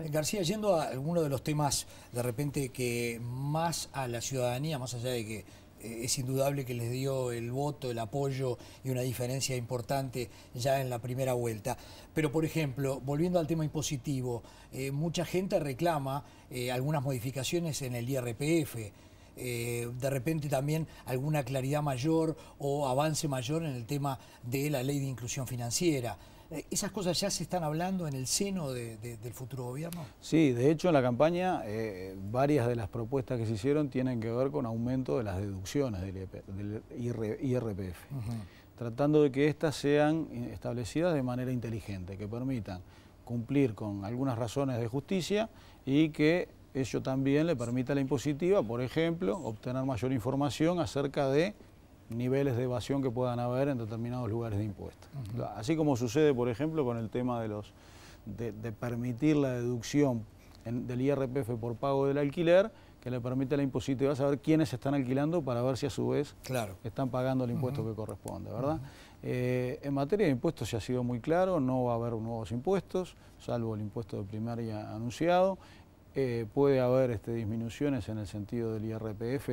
Eh, García, yendo a alguno de los temas de repente que más a la ciudadanía, más allá de que eh, es indudable que les dio el voto, el apoyo y una diferencia importante ya en la primera vuelta. Pero, por ejemplo, volviendo al tema impositivo, eh, mucha gente reclama eh, algunas modificaciones en el IRPF. de repente también alguna claridad mayor o avance mayor en el tema de la ley de inclusión financiera. Eh, ¿Esas cosas ya se están hablando en el seno del futuro gobierno? Sí, de hecho en la campaña eh, varias de las propuestas que se hicieron tienen que ver con aumento de las deducciones del, IRPF, tratando de que éstas sean establecidas de manera inteligente, que permitan cumplir con algunas razones de justicia y que eso también le permita a la impositiva, por ejemplo, obtener mayor información acerca de niveles de evasión que puedan haber en determinados lugares de impuestos. Así como sucede, por ejemplo, con el tema de, los, de, permitir la deducción del IRPF por pago del alquiler, que le permite a la impositiva saber quiénes están alquilando para ver si a su vez están pagando el impuesto que corresponde, ¿verdad? Eh, en materia de impuestos se ha sido muy claro, no va a haber nuevos impuestos, salvo el impuesto de primaria anunciado, eh, puede haber este, disminuciones en el sentido del IRPF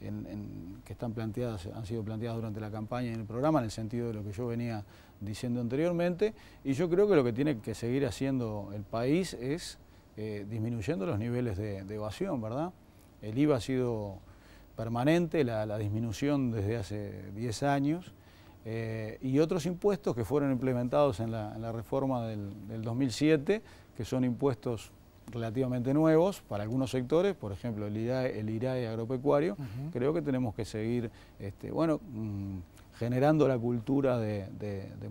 que están planteadas, han sido planteadas durante la campaña y en el programa, en el sentido de lo que yo venía diciendo anteriormente. Y yo creo que lo que tiene que seguir haciendo el país es eh, disminuyendo los niveles de, evasión, ¿verdad? El IVA ha sido permanente, la, disminución desde hace 10 años. Eh, y otros impuestos que fueron implementados en la, reforma del 2007, que son impuestos relativamente nuevos para algunos sectores, por ejemplo el IRAE, el IRAE agropecuario, creo que tenemos que seguir, este, bueno, mm, generando la cultura de,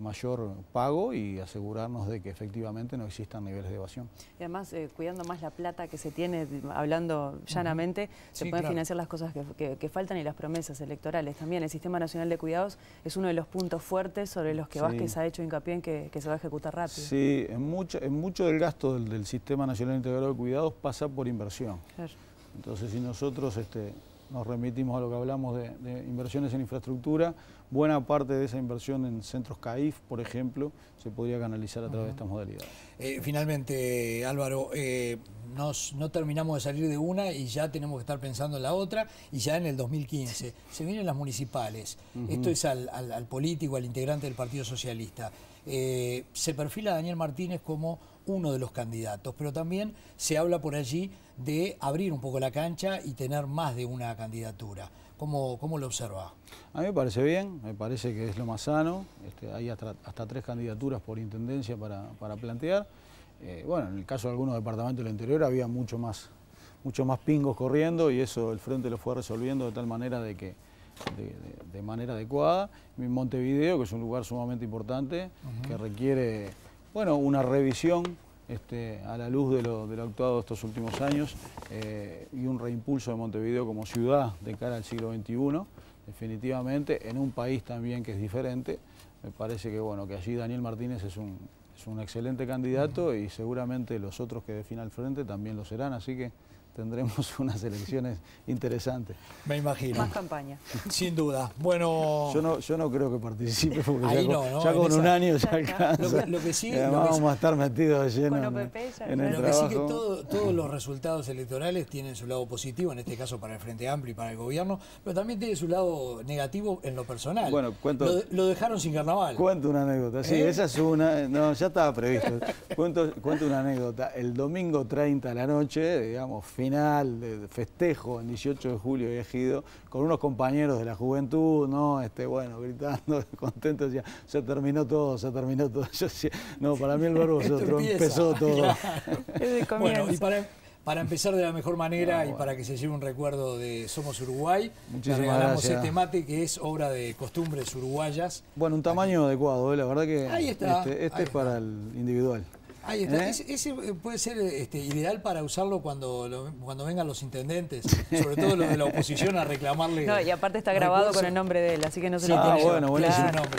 mayor pago y asegurarnos de que efectivamente no existan niveles de evasión. Y además, eh, cuidando más la plata que se tiene, hablando llanamente, se pueden financiar las cosas que, faltan y las promesas electorales también. El Sistema Nacional de Cuidados es uno de los puntos fuertes sobre los que Vázquez ha hecho hincapié en que, se va a ejecutar rápido. Sí, en mucho, en mucho del gasto del, Sistema Nacional Integrado de Cuidados pasa por inversión. Entonces, si nosotros... Este, nos remitimos a lo que hablamos de, inversiones en infraestructura, buena parte de esa inversión en centros CAIF, por ejemplo, se podría canalizar a través de esta modalidad. Eh, finalmente, Álvaro, eh, no terminamos de salir de una y ya tenemos que estar pensando en la otra y ya en el 2015. Se vienen las municipales, esto es al, político, al integrante del Partido Socialista. Eh, se perfila Daniel Martínez como uno de los candidatos, pero también se habla por allí de abrir un poco la cancha y tener más de una candidatura. ¿Cómo, cómo lo observa? A mí me parece bien, me parece que es lo más sano. Este, hay hasta, tres candidaturas por intendencia para, plantear. Eh, bueno, en el caso de algunos departamentos del interior había mucho más, mucho más pingos corriendo y eso el frente lo fue resolviendo de tal manera de que de, manera adecuada. Montevideo, que es un lugar sumamente importante, que requiere bueno, una revisión este, a la luz de lo, de actuado estos últimos años eh, y un reimpulso de Montevideo como ciudad de cara al siglo XXI, definitivamente en un país también que es diferente. Me parece que, bueno, que allí Daniel Martínez es un, es un excelente candidato y seguramente los otros que defina el frente también lo serán, así que tendremos <laughs> unas elecciones interesantes. Me imagino. Más campaña. Sin duda. Bueno. Yo no, yo no creo que participe eh, porque Ahí ya, con, un año ya alcanza. Lo, que, eh, vamos a estar metidos lleno en, Lo que sí que todos los resultados electorales tienen su lado positivo, en este caso para el Frente Amplio y para el gobierno, pero también tiene su lado negativo en lo personal. Bueno, cuento. Lo, dejaron sin carnaval. Cuento una anécdota. Sí, ¿Eh? esa es una. <laughs> No, ya estaba previsto. cuento, cuento una anécdota. El domingo 30 a la noche, digamos, fin final, de festejo en 18 de julio de Ejido, con unos compañeros de la juventud, ¿no? Este, bueno, gritando, <laughs> contento decía, se terminó todo, se terminó todo. <laughs> Yo decía, no, para mí el verbo <laughs> empezó todo. bueno, y para, empezar de la mejor manera ah, y para que se lleve un recuerdo de Somos Uruguay, Muchísimas este mate que es obra de costumbres uruguayas. Bueno, un tamaño adecuado, ¿eh? la verdad que este, este es para el individual. ¿Eh? Ese, eh, puede ser este, ideal para usarlo cuando, cuando vengan los intendentes, <laughs> sobre todo los de la oposición, a reclamarle. No, y aparte está grabado con el nombre de él, así que no se lo tiene Ah, bueno,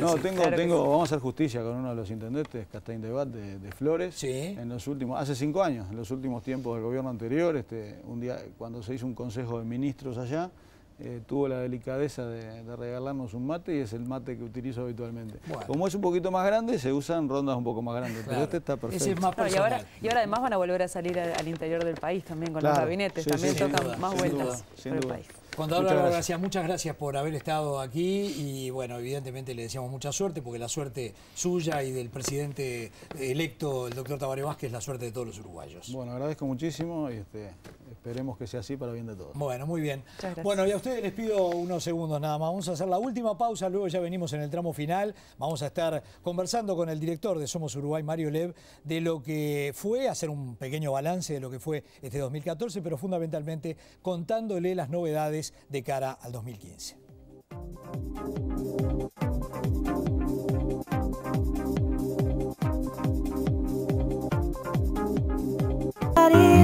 No, tengo, vamos a hacer justicia con uno de los intendentes, Castaín Debat, de, de Flores, en los últimos, hace cinco años, en los últimos tiempos del gobierno anterior, este, un día cuando se hizo un consejo de ministros allá, eh, tuvo la delicadeza de, regalarnos un mate y es el mate que utilizo habitualmente. Como es un poquito más grande, se usan rondas un poco más grandes, pero este está perfecto. y, ahora, además van a volver a salir al, interior del país también con los gabinetes, también tocan más vueltas por el país. Contador muchas gracias. muchas gracias por haber estado aquí y bueno, evidentemente le deseamos mucha suerte porque la suerte suya y del presidente electo, el doctor Tabaré Vázquez, es la suerte de todos los uruguayos. Bueno, agradezco muchísimo y este, esperemos que sea así para bien de todos. Bueno, muy bien. Bueno, y a ustedes les pido unos segundos nada más. Vamos a hacer la última pausa, luego ya venimos en el tramo final. Vamos a estar conversando con el director de Somos Uruguay, Mario Lev, de lo que fue, hacer un pequeño balance de lo que fue este 2014, pero fundamentalmente contándole las novedades de cara al 2015.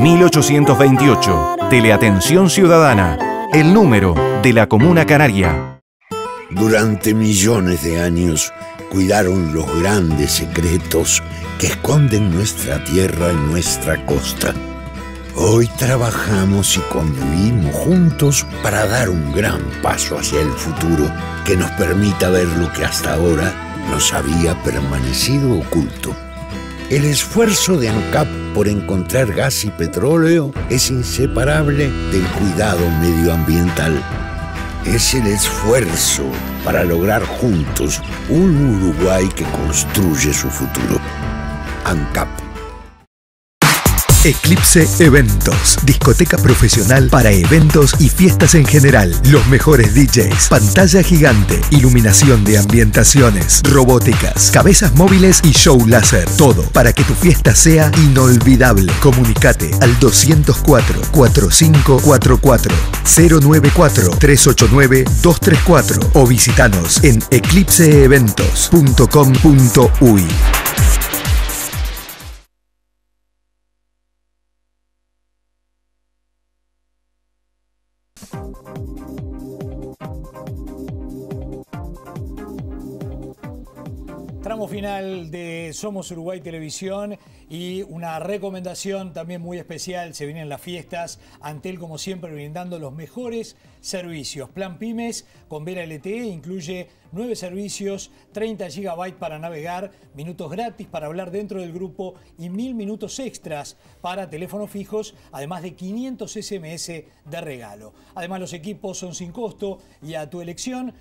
...1828... ...Teleatención Ciudadana... ...el número de la Comuna Canaria. Durante millones de años... ...cuidaron los grandes secretos... ...que esconden nuestra tierra y nuestra costa Hoy trabajamos y convivimos juntos para dar un gran paso hacia el futuro que nos permita ver lo que hasta ahora nos había permanecido oculto. El esfuerzo de ANCAP por encontrar gas y petróleo es inseparable del cuidado medioambiental. Es el esfuerzo para lograr juntos un Uruguay que construye su futuro. ANCAP Eclipse Eventos, discoteca profesional para eventos y fiestas en general. Los mejores DJs, pantalla gigante, iluminación de ambientaciones, robóticas, cabezas móviles y show láser. Todo para que tu fiesta sea inolvidable. Comunicate al 204 4544 094 389 234 o visitanos en eclipseeventos.com.uy. de Somos Uruguay Televisión y una recomendación también muy especial, se vienen las fiestas, Antel como siempre brindando los mejores servicios. Plan Pymes con Vera LTE incluye nueve servicios, 30 GB para navegar, minutos gratis para hablar dentro del grupo y mil minutos extras para teléfonos fijos, además de 500 SMS de regalo. Además los equipos son sin costo y a tu elección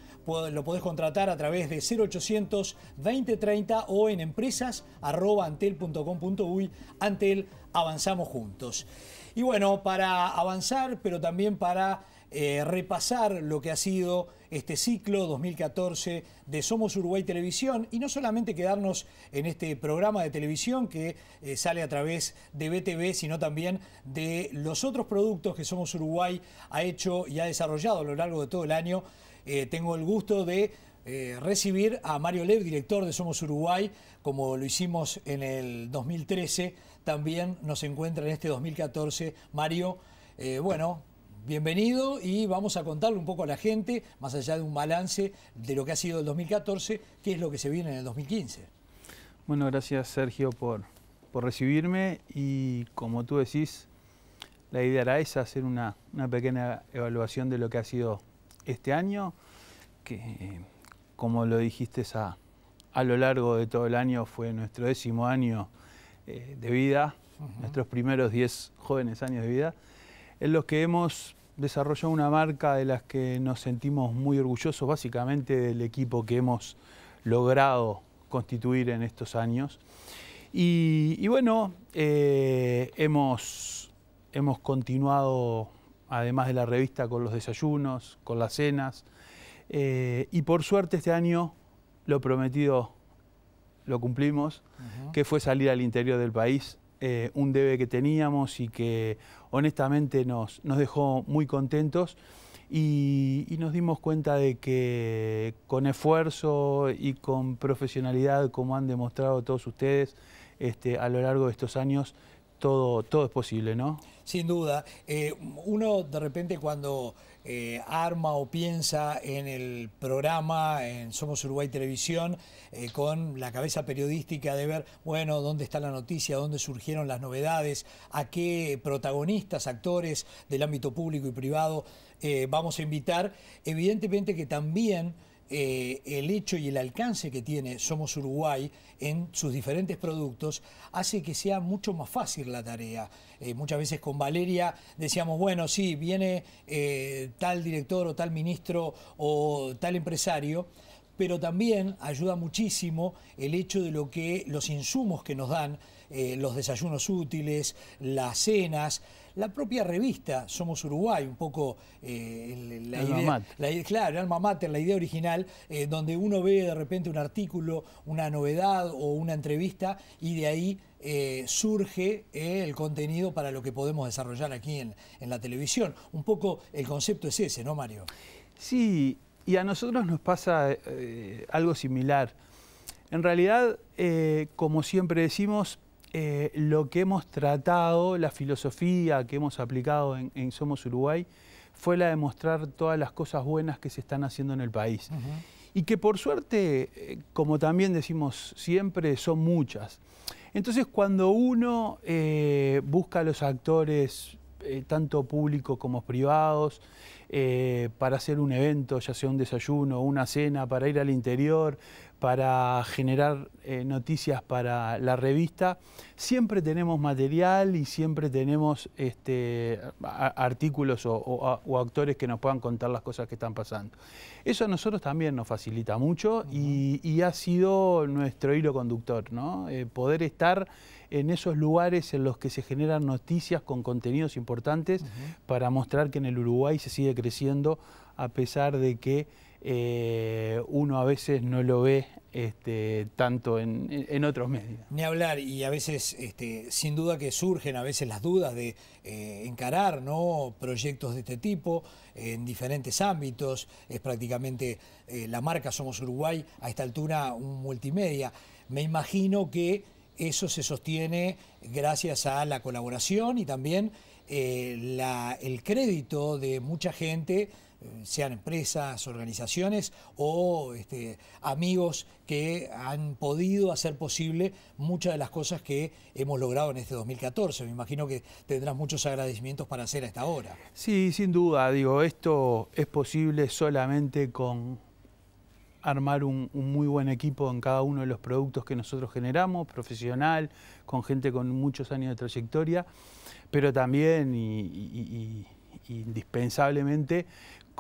lo podés contratar a través de 0800 2030 o en empresas arroba antel.com.uy. Antel, avanzamos juntos. Y bueno, para avanzar, pero también para eh, repasar lo que ha sido este ciclo 2014 de Somos Uruguay Televisión y no solamente quedarnos en este programa de televisión que eh, sale a través de BTV, sino también de los otros productos que Somos Uruguay ha hecho y ha desarrollado a lo largo de todo el año eh, tengo el gusto de eh, recibir a Mario Lev, director de Somos Uruguay, como lo hicimos en el 2013, también nos encuentra en este 2014. Mario, eh, bueno, bienvenido y vamos a contarle un poco a la gente, más allá de un balance de lo que ha sido el 2014, qué es lo que se viene en el 2015. Bueno, gracias Sergio por, por recibirme y como tú decís, la idea era esa, hacer una, una pequeña evaluación de lo que ha sido este año, que como lo dijiste a, a, lo largo de todo el año fue nuestro décimo año eh, de vida, nuestros primeros 10 jóvenes años de vida, en los que hemos desarrollado una marca de las que nos sentimos muy orgullosos, básicamente del equipo que hemos logrado constituir en estos años. Y, bueno, eh, hemos, hemos continuado además de la revista con los desayunos, con las cenas. Eh, y por suerte este año lo prometido lo cumplimos, que fue salir al interior del país, eh, un debe que teníamos y que honestamente nos, nos dejó muy contentos. Y, nos dimos cuenta de que con esfuerzo y con profesionalidad, como han demostrado todos ustedes este, a lo largo de estos años, todo, todo es posible, ¿no? Sin duda. Eh, uno de repente cuando eh, arma o piensa en el programa, en Somos Uruguay Televisión, eh, con la cabeza periodística de ver, bueno, dónde está la noticia, dónde surgieron las novedades, a qué protagonistas, actores del ámbito público y privado vamos a invitar, evidentemente que también eh, el hecho y el alcance que tiene Somos Uruguay en sus diferentes productos hace que sea mucho más fácil la tarea. Eh, muchas veces con Valeria decíamos, bueno, sí, viene eh, tal director o tal ministro o tal empresario, pero también ayuda muchísimo el hecho de lo que los insumos que nos dan, los desayunos útiles, las cenas, la propia revista Somos Uruguay, un poco eh, la, alma idea, claro, el alma mater, la idea original, eh, donde uno ve de repente un artículo, una novedad o una entrevista y de ahí eh, surge el contenido para lo que podemos desarrollar aquí en, la televisión. Un poco el concepto es ese, ¿no, Mario? Sí, y a nosotros nos pasa algo similar. En realidad, como siempre decimos, eh, lo que hemos tratado, la filosofía que hemos aplicado en, Somos Uruguay, fue la de mostrar todas las cosas buenas que se están haciendo en el país. Y que por suerte, eh, como también decimos siempre, son muchas. Entonces cuando uno eh, busca a los actores, tanto públicos como privados, para hacer un evento, ya sea un desayuno, una cena, para ir al interior, para generar eh, noticias para la revista. Siempre tenemos material y siempre tenemos este, artículos o, actores que nos puedan contar las cosas que están pasando. Eso a nosotros también nos facilita mucho y, ha sido nuestro hilo conductor, ¿no? Eh, poder estar en esos lugares en los que se generan noticias con contenidos importantes para mostrar que en el Uruguay se sigue creciendo a pesar de que eh, uno a veces no lo ve este, tanto en, otros medios. Ni hablar, y a veces, este, sin duda que surgen a veces las dudas de eh, encarar ¿no? proyectos de este tipo en diferentes ámbitos, es prácticamente eh, la marca Somos Uruguay, a esta altura un multimedia. Me imagino que eso se sostiene gracias a la colaboración y también el crédito de mucha gente eh, sean empresas, organizaciones o este, amigos que han podido hacer posible muchas de las cosas que hemos logrado en este 2014. Me imagino que tendrás muchos agradecimientos para hacer a esta hora. Sí, sin duda, digo, esto es posible solamente con armar un, muy buen equipo en cada uno de los productos que nosotros generamos, profesional, con gente con muchos años de trayectoria, pero también y, y, indispensablemente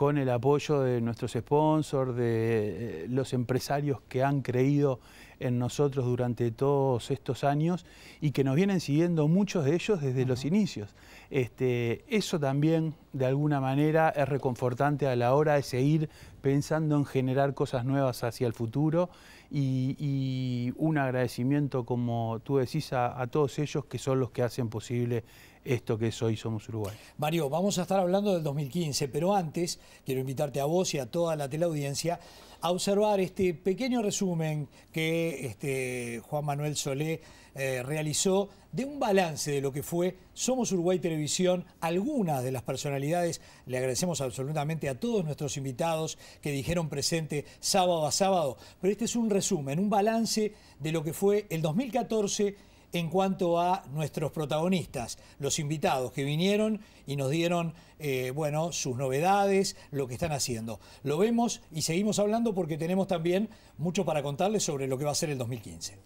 con el apoyo de nuestros sponsors, de eh, los empresarios que han creído en nosotros durante todos estos años y que nos vienen siguiendo muchos de ellos desde los inicios. Este, eso también, de alguna manera, es reconfortante a la hora de seguir pensando en generar cosas nuevas hacia el futuro y, un agradecimiento, como tú decís, a, a todos ellos que son los que hacen posible esto que es hoy Somos Uruguay. Mario, vamos a estar hablando del 2015, pero antes quiero invitarte a vos y a toda la teleaudiencia a observar este pequeño resumen que este, Juan Manuel Solé eh, realizó de un balance de lo que fue Somos Uruguay Televisión. Algunas de las personalidades, le agradecemos absolutamente a todos nuestros invitados que dijeron presente sábado a sábado, pero este es un resumen, un balance de lo que fue el 2014 en cuanto a nuestros protagonistas, los invitados que vinieron y nos dieron, eh, bueno, sus novedades, lo que están haciendo. Lo vemos y seguimos hablando porque tenemos también mucho para contarles sobre lo que va a ser el 2015.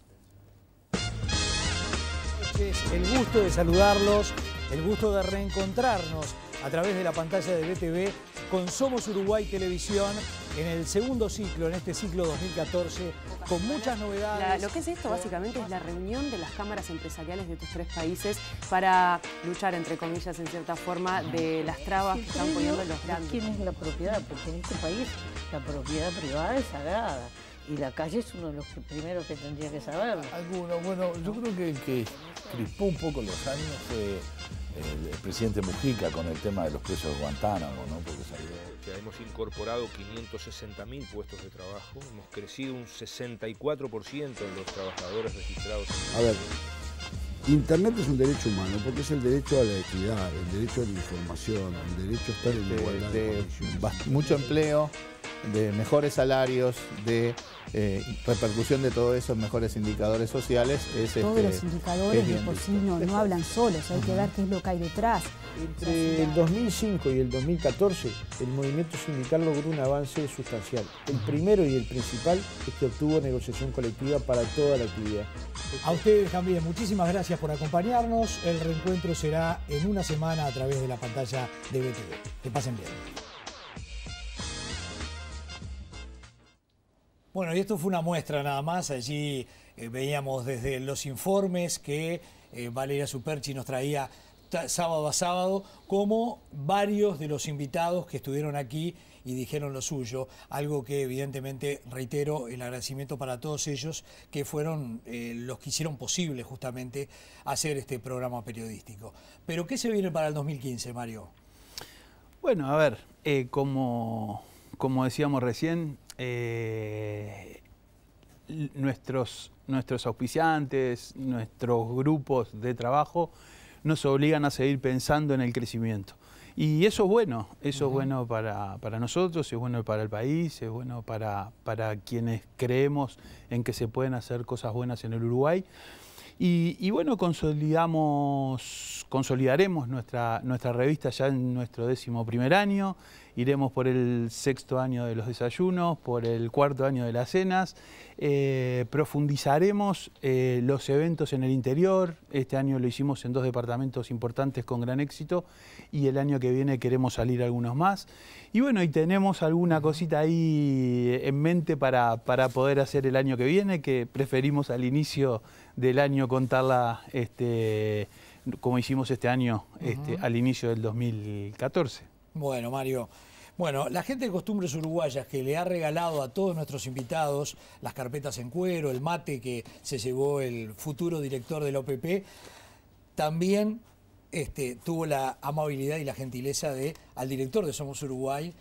Este el gusto de saludarlos, el gusto de reencontrarnos a través de la pantalla de BTV con Somos Uruguay Televisión en el segundo ciclo, en este ciclo 2014, con muchas novedades. lo que es esto básicamente es la reunión de las cámaras empresariales de estos tres países para luchar, entre comillas, en cierta forma, de las trabas que están poniendo los grandes. ¿Quién es la propiedad? Porque en este país la propiedad privada es sagrada. Y la calle es uno de los primeros que tendría que saber algunos bueno, yo creo que el que crispó un poco los años fue el, presidente Mujica con el tema de los presos de Guantánamo, ¿no? hemos incorporado 560.000 puestos de trabajo, hemos crecido un 64% en los trabajadores registrados. A ver, Internet es un derecho humano porque es el derecho a la equidad, el derecho a la información, el derecho a estar en igualdad. mucho empleo de mejores salarios, de eh, repercusión de todo eso mejores indicadores sociales. Todos este, los indicadores de por sí no, hablan solos, hay que ver qué es lo que hay detrás. Entre el 2005 y el 2014, el movimiento sindical logró un avance sustancial. El primero y el principal es que obtuvo negociación colectiva para toda la actividad. A ustedes también, muchísimas gracias por acompañarnos. El reencuentro será en una semana a través de la pantalla de BTV. Que pasen bien. Bueno, y esto fue una muestra nada más. Allí eh, veíamos desde los informes que eh, Valeria Superchi nos traía sábado a sábado, como varios de los invitados que estuvieron aquí y dijeron lo suyo, algo que evidentemente reitero el agradecimiento para todos ellos que fueron eh, los que hicieron posible justamente hacer este programa periodístico. Pero ¿qué se viene para el 2015, Mario? Bueno, a ver, como, como decíamos recién, eh, nuestros, nuestros auspiciantes, nuestros grupos de trabajo nos obligan a seguir pensando en el crecimiento. Y eso es bueno, eso es bueno para, nosotros, es bueno para el país, es bueno para, para quienes creemos en que se pueden hacer cosas buenas en el Uruguay. Y, bueno, consolidamos, consolidaremos nuestra, nuestra revista ya en nuestro décimo primer año, iremos por el sexto año de los desayunos, por el cuarto año de las cenas, eh, profundizaremos eh, los eventos en el interior, este año lo hicimos en dos departamentos importantes con gran éxito y el año que viene queremos salir algunos más. Y bueno, y tenemos alguna cosita ahí en mente para, para poder hacer el año que viene, que preferimos al inicio del año, contarla este, como hicimos este año este, al inicio del 2014. Bueno, Mario. Bueno, la gente de costumbres uruguayas que le ha regalado a todos nuestros invitados las carpetas en cuero, el mate que se llevó el futuro director del OPP, también este, tuvo la amabilidad y la gentileza de al director de Somos Uruguay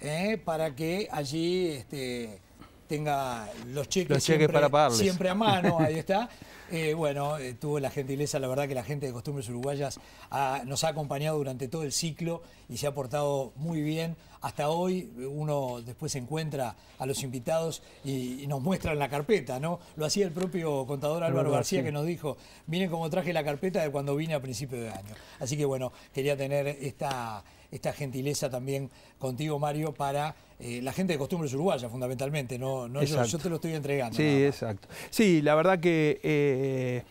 eh, para que allí este, tenga los cheques, siempre, a mano, ahí <laughs> está. Eh, bueno, eh, tuvo la gentileza, la verdad que la gente de Costumbres Uruguayas nos ha acompañado durante todo el ciclo y se ha portado muy bien. Hasta hoy uno después encuentra a los invitados y, nos muestran la carpeta, ¿no? Lo hacía el propio contador Álvaro García que nos dijo, miren cómo traje la carpeta de cuando vine a principio de año. Así que bueno, quería tener esta, esta gentileza también contigo, Mario, para eh, la gente de costumbres uruguayas, fundamentalmente, no, yo, te lo estoy entregando. Sí, exacto. Sí, la verdad que eh,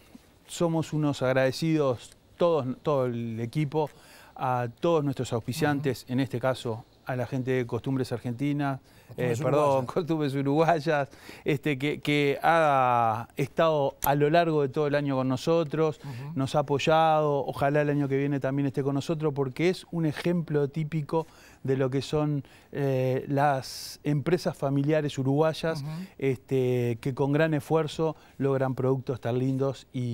somos unos agradecidos, todos, todo el equipo, a todos nuestros auspiciantes, en este caso a la gente de Costumbres Argentinas, eh, perdón, Costumbres Uruguayas, este, que, ha estado a lo largo de todo el año con nosotros, nos ha apoyado, ojalá el año que viene también esté con nosotros, porque es un ejemplo típico de lo que son eh, las empresas familiares uruguayas este, que con gran esfuerzo logran productos tan lindos y,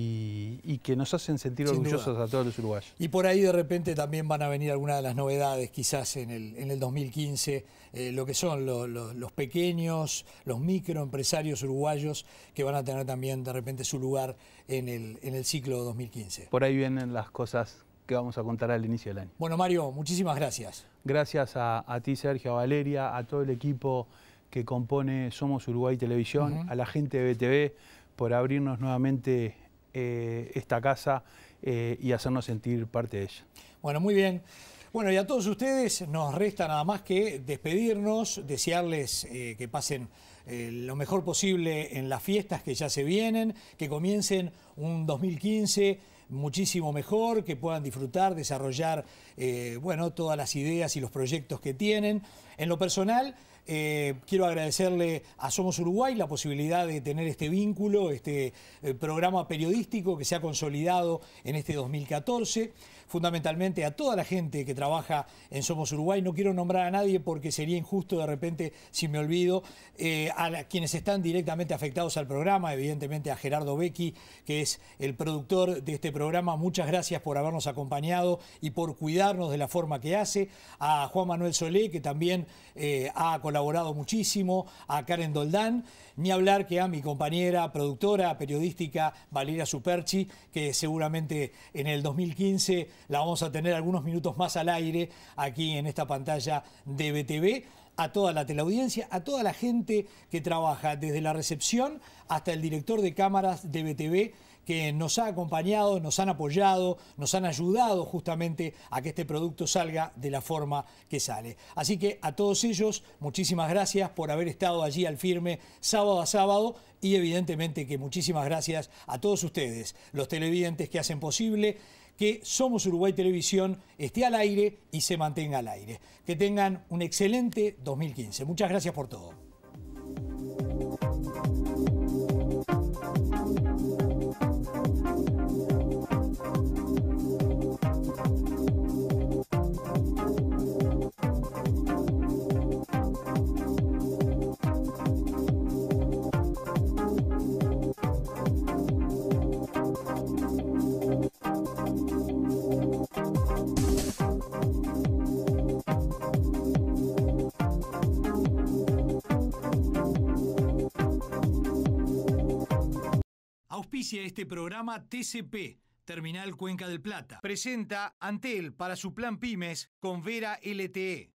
que nos hacen sentir orgullosos a todos los uruguayos. Y por ahí de repente también van a venir algunas de las novedades, quizás en el, 2015, eh, lo que son los pequeños, los microempresarios uruguayos que van a tener también de repente su lugar en el, en el ciclo 2015. Por ahí vienen las cosas que vamos a contar al inicio del año. Bueno, Mario, muchísimas gracias. Gracias a, ti, Sergio, a Valeria, a todo el equipo que compone Somos Uruguay Televisión, a la gente de BTV por abrirnos nuevamente eh, esta casa eh, y hacernos sentir parte de ella. Bueno, muy bien. Bueno, y a todos ustedes nos resta nada más que despedirnos, desearles eh, que pasen lo mejor posible en las fiestas que ya se vienen, que comiencen un 2015 muchísimo mejor, que puedan disfrutar, desarrollar eh, bueno, todas las ideas y los proyectos que tienen. En lo personal, eh, quiero agradecerle a Somos Uruguay la posibilidad de tener este vínculo, este eh, programa periodístico que se ha consolidado en este 2014 fundamentalmente a toda la gente que trabaja en Somos Uruguay. No quiero nombrar a nadie porque sería injusto de repente si me olvido. Eh, a quienes están directamente afectados al programa, evidentemente a Gerardo Becchi, que es el productor de este programa. Muchas gracias por habernos acompañado y por cuidarnos de la forma que hace. A Juan Manuel Solé, que también eh, ha colaborado muchísimo. A Karen Doldán. Ni hablar que a mi compañera productora periodística Valeria Superchi, que seguramente en el 2015 la vamos a tener algunos minutos más al aire aquí en esta pantalla de BTV a toda la teleaudiencia, a toda la gente que trabaja desde la recepción hasta el director de cámaras de BTV que nos ha acompañado, nos han apoyado, nos han ayudado justamente a que este producto salga de la forma que sale. Así que a todos ellos, muchísimas gracias por haber estado allí al firme sábado a sábado y evidentemente que muchísimas gracias a todos ustedes, los televidentes que hacen posible que Somos Uruguay Televisión esté al aire y se mantenga al aire. Que tengan un excelente 2015. Muchas gracias por todo. este programa TCP, Terminal Cuenca del Plata. Presenta Antel para su plan pymes con Vera LTE.